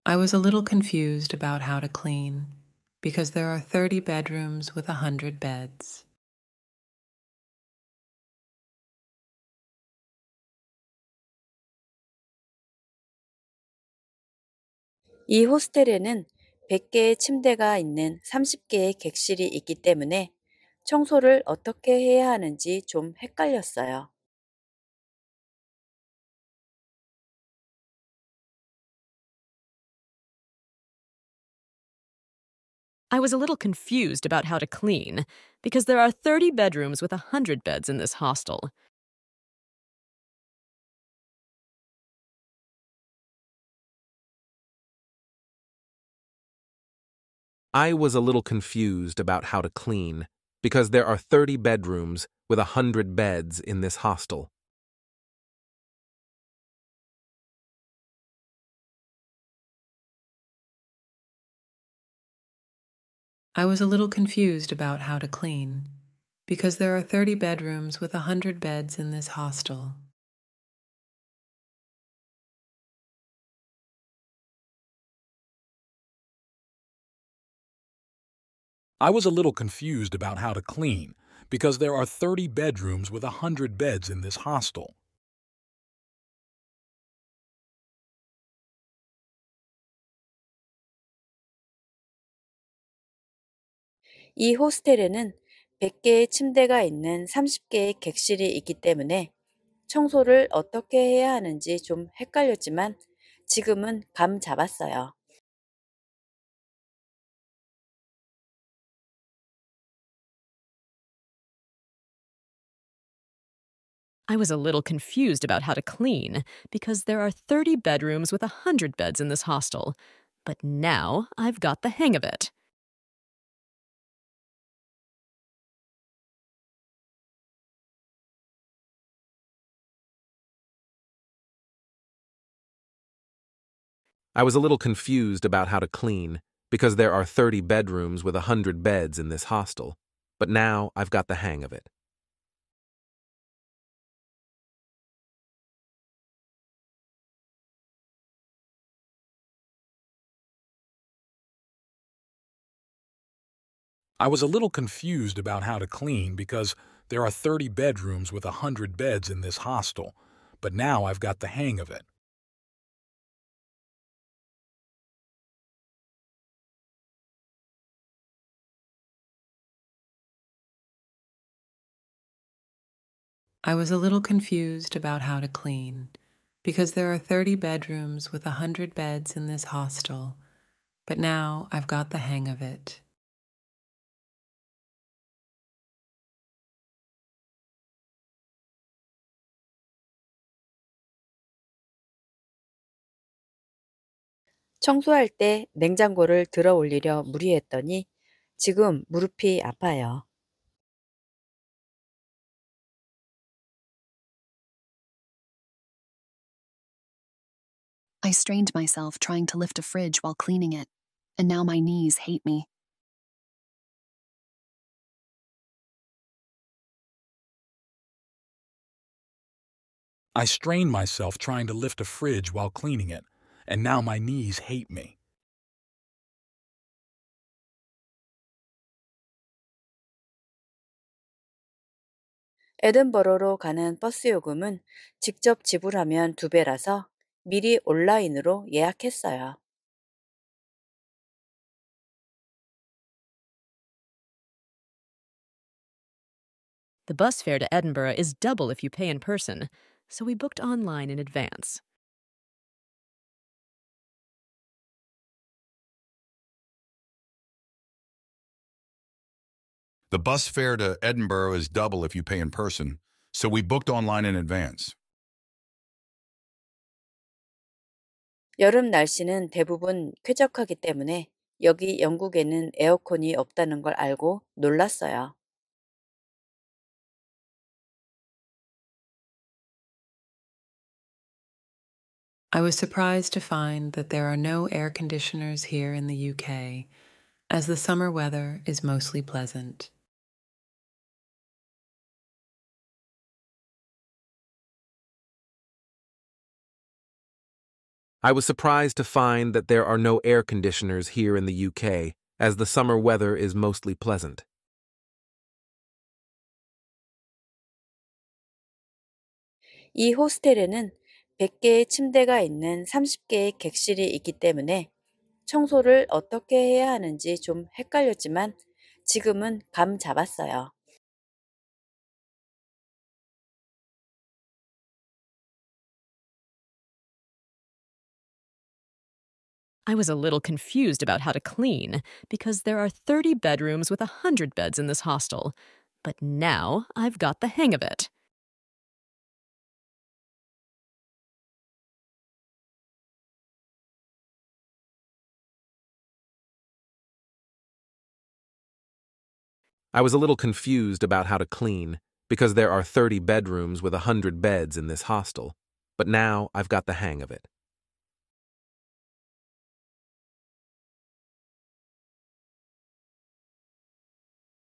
Speaker 6: I was a little confused about how to clean because there are 30 bedrooms with 100 beds.
Speaker 3: 이
Speaker 8: 호스텔에는 100개의 침대가 있는 30개의 객실이 있기 때문에 청소를 어떻게 해야 하는지 좀 헷갈렸어요.
Speaker 4: I was a little confused about how to clean, because there are 30 bedrooms with 100 beds in this hostel.
Speaker 5: I was a little confused about how to clean, because there are 30 bedrooms with 100 beds in this hostel.
Speaker 6: I was a little confused about how to clean, because there are 30 bedrooms with 100 beds in this hostel.
Speaker 2: I was a little confused about how to clean, because there are 30 bedrooms with 100 beds in this hostel.
Speaker 3: 이 호스텔에는
Speaker 8: 100개의 침대가 있는 30개의 객실이 있기 때문에 청소를 어떻게 해야 하는지 좀 헷갈렸지만 지금은 감 잡았어요.
Speaker 4: I was a little confused about how to clean because there are 30 bedrooms with 100 beds in this hostel. But now I've got the hang of it.
Speaker 5: I was a little confused about how to clean, because there are 30 bedrooms with 100 beds in this hostel, but now I've got the hang of it.
Speaker 2: I was a little confused about how to clean because there are 30 bedrooms with 100 beds in this hostel, but now I've got the hang of it.
Speaker 6: I was a little confused about how to clean because there are 30 bedrooms with 100 beds in this hostel, but now I've got the hang of it.
Speaker 3: 청소할 때 냉장고를 들어 올리려 무리했더니 지금 무릎이 아파요.
Speaker 1: I strained myself trying to lift a fridge while cleaning it, and now my knees hate me. I strained myself trying to lift a fridge while cleaning it, and now my knees hate me.
Speaker 3: Edinburgh로 가는 버스 요금은 직접 지불하면 두 배라서 미리 온라인으로 예약했어요.
Speaker 1: The bus fare to Edinburgh is double if you pay in person, so we booked online in advance. The bus fare
Speaker 2: to Edinburgh is double if you pay in person, so we booked online in advance.
Speaker 3: 여름 날씨는 대부분 쾌적하기 때문에 여기 영국에는 에어컨이 없다는 걸 알고 놀랐어요.
Speaker 6: I was surprised to find that there are no air conditioners here in the UK, as the summer weather is mostly pleasant.
Speaker 5: I was surprised to find that there are no air conditioners here in the UK, as the summer weather is mostly pleasant.
Speaker 3: 이 호스텔에는
Speaker 8: 100개의 침대가 있는 30개의 객실이 있기 때문에 청소를 어떻게 해야 하는지 좀 헷갈렸지만 지금은 감 잡았어요.
Speaker 4: I was a little confused about how to clean, because there are 30 bedrooms with 100 beds in this hostel, but now I've got the hang of it.
Speaker 5: I was a little confused about how to clean, because there are 30 bedrooms with 100 beds in this hostel, but now I've got the hang of it.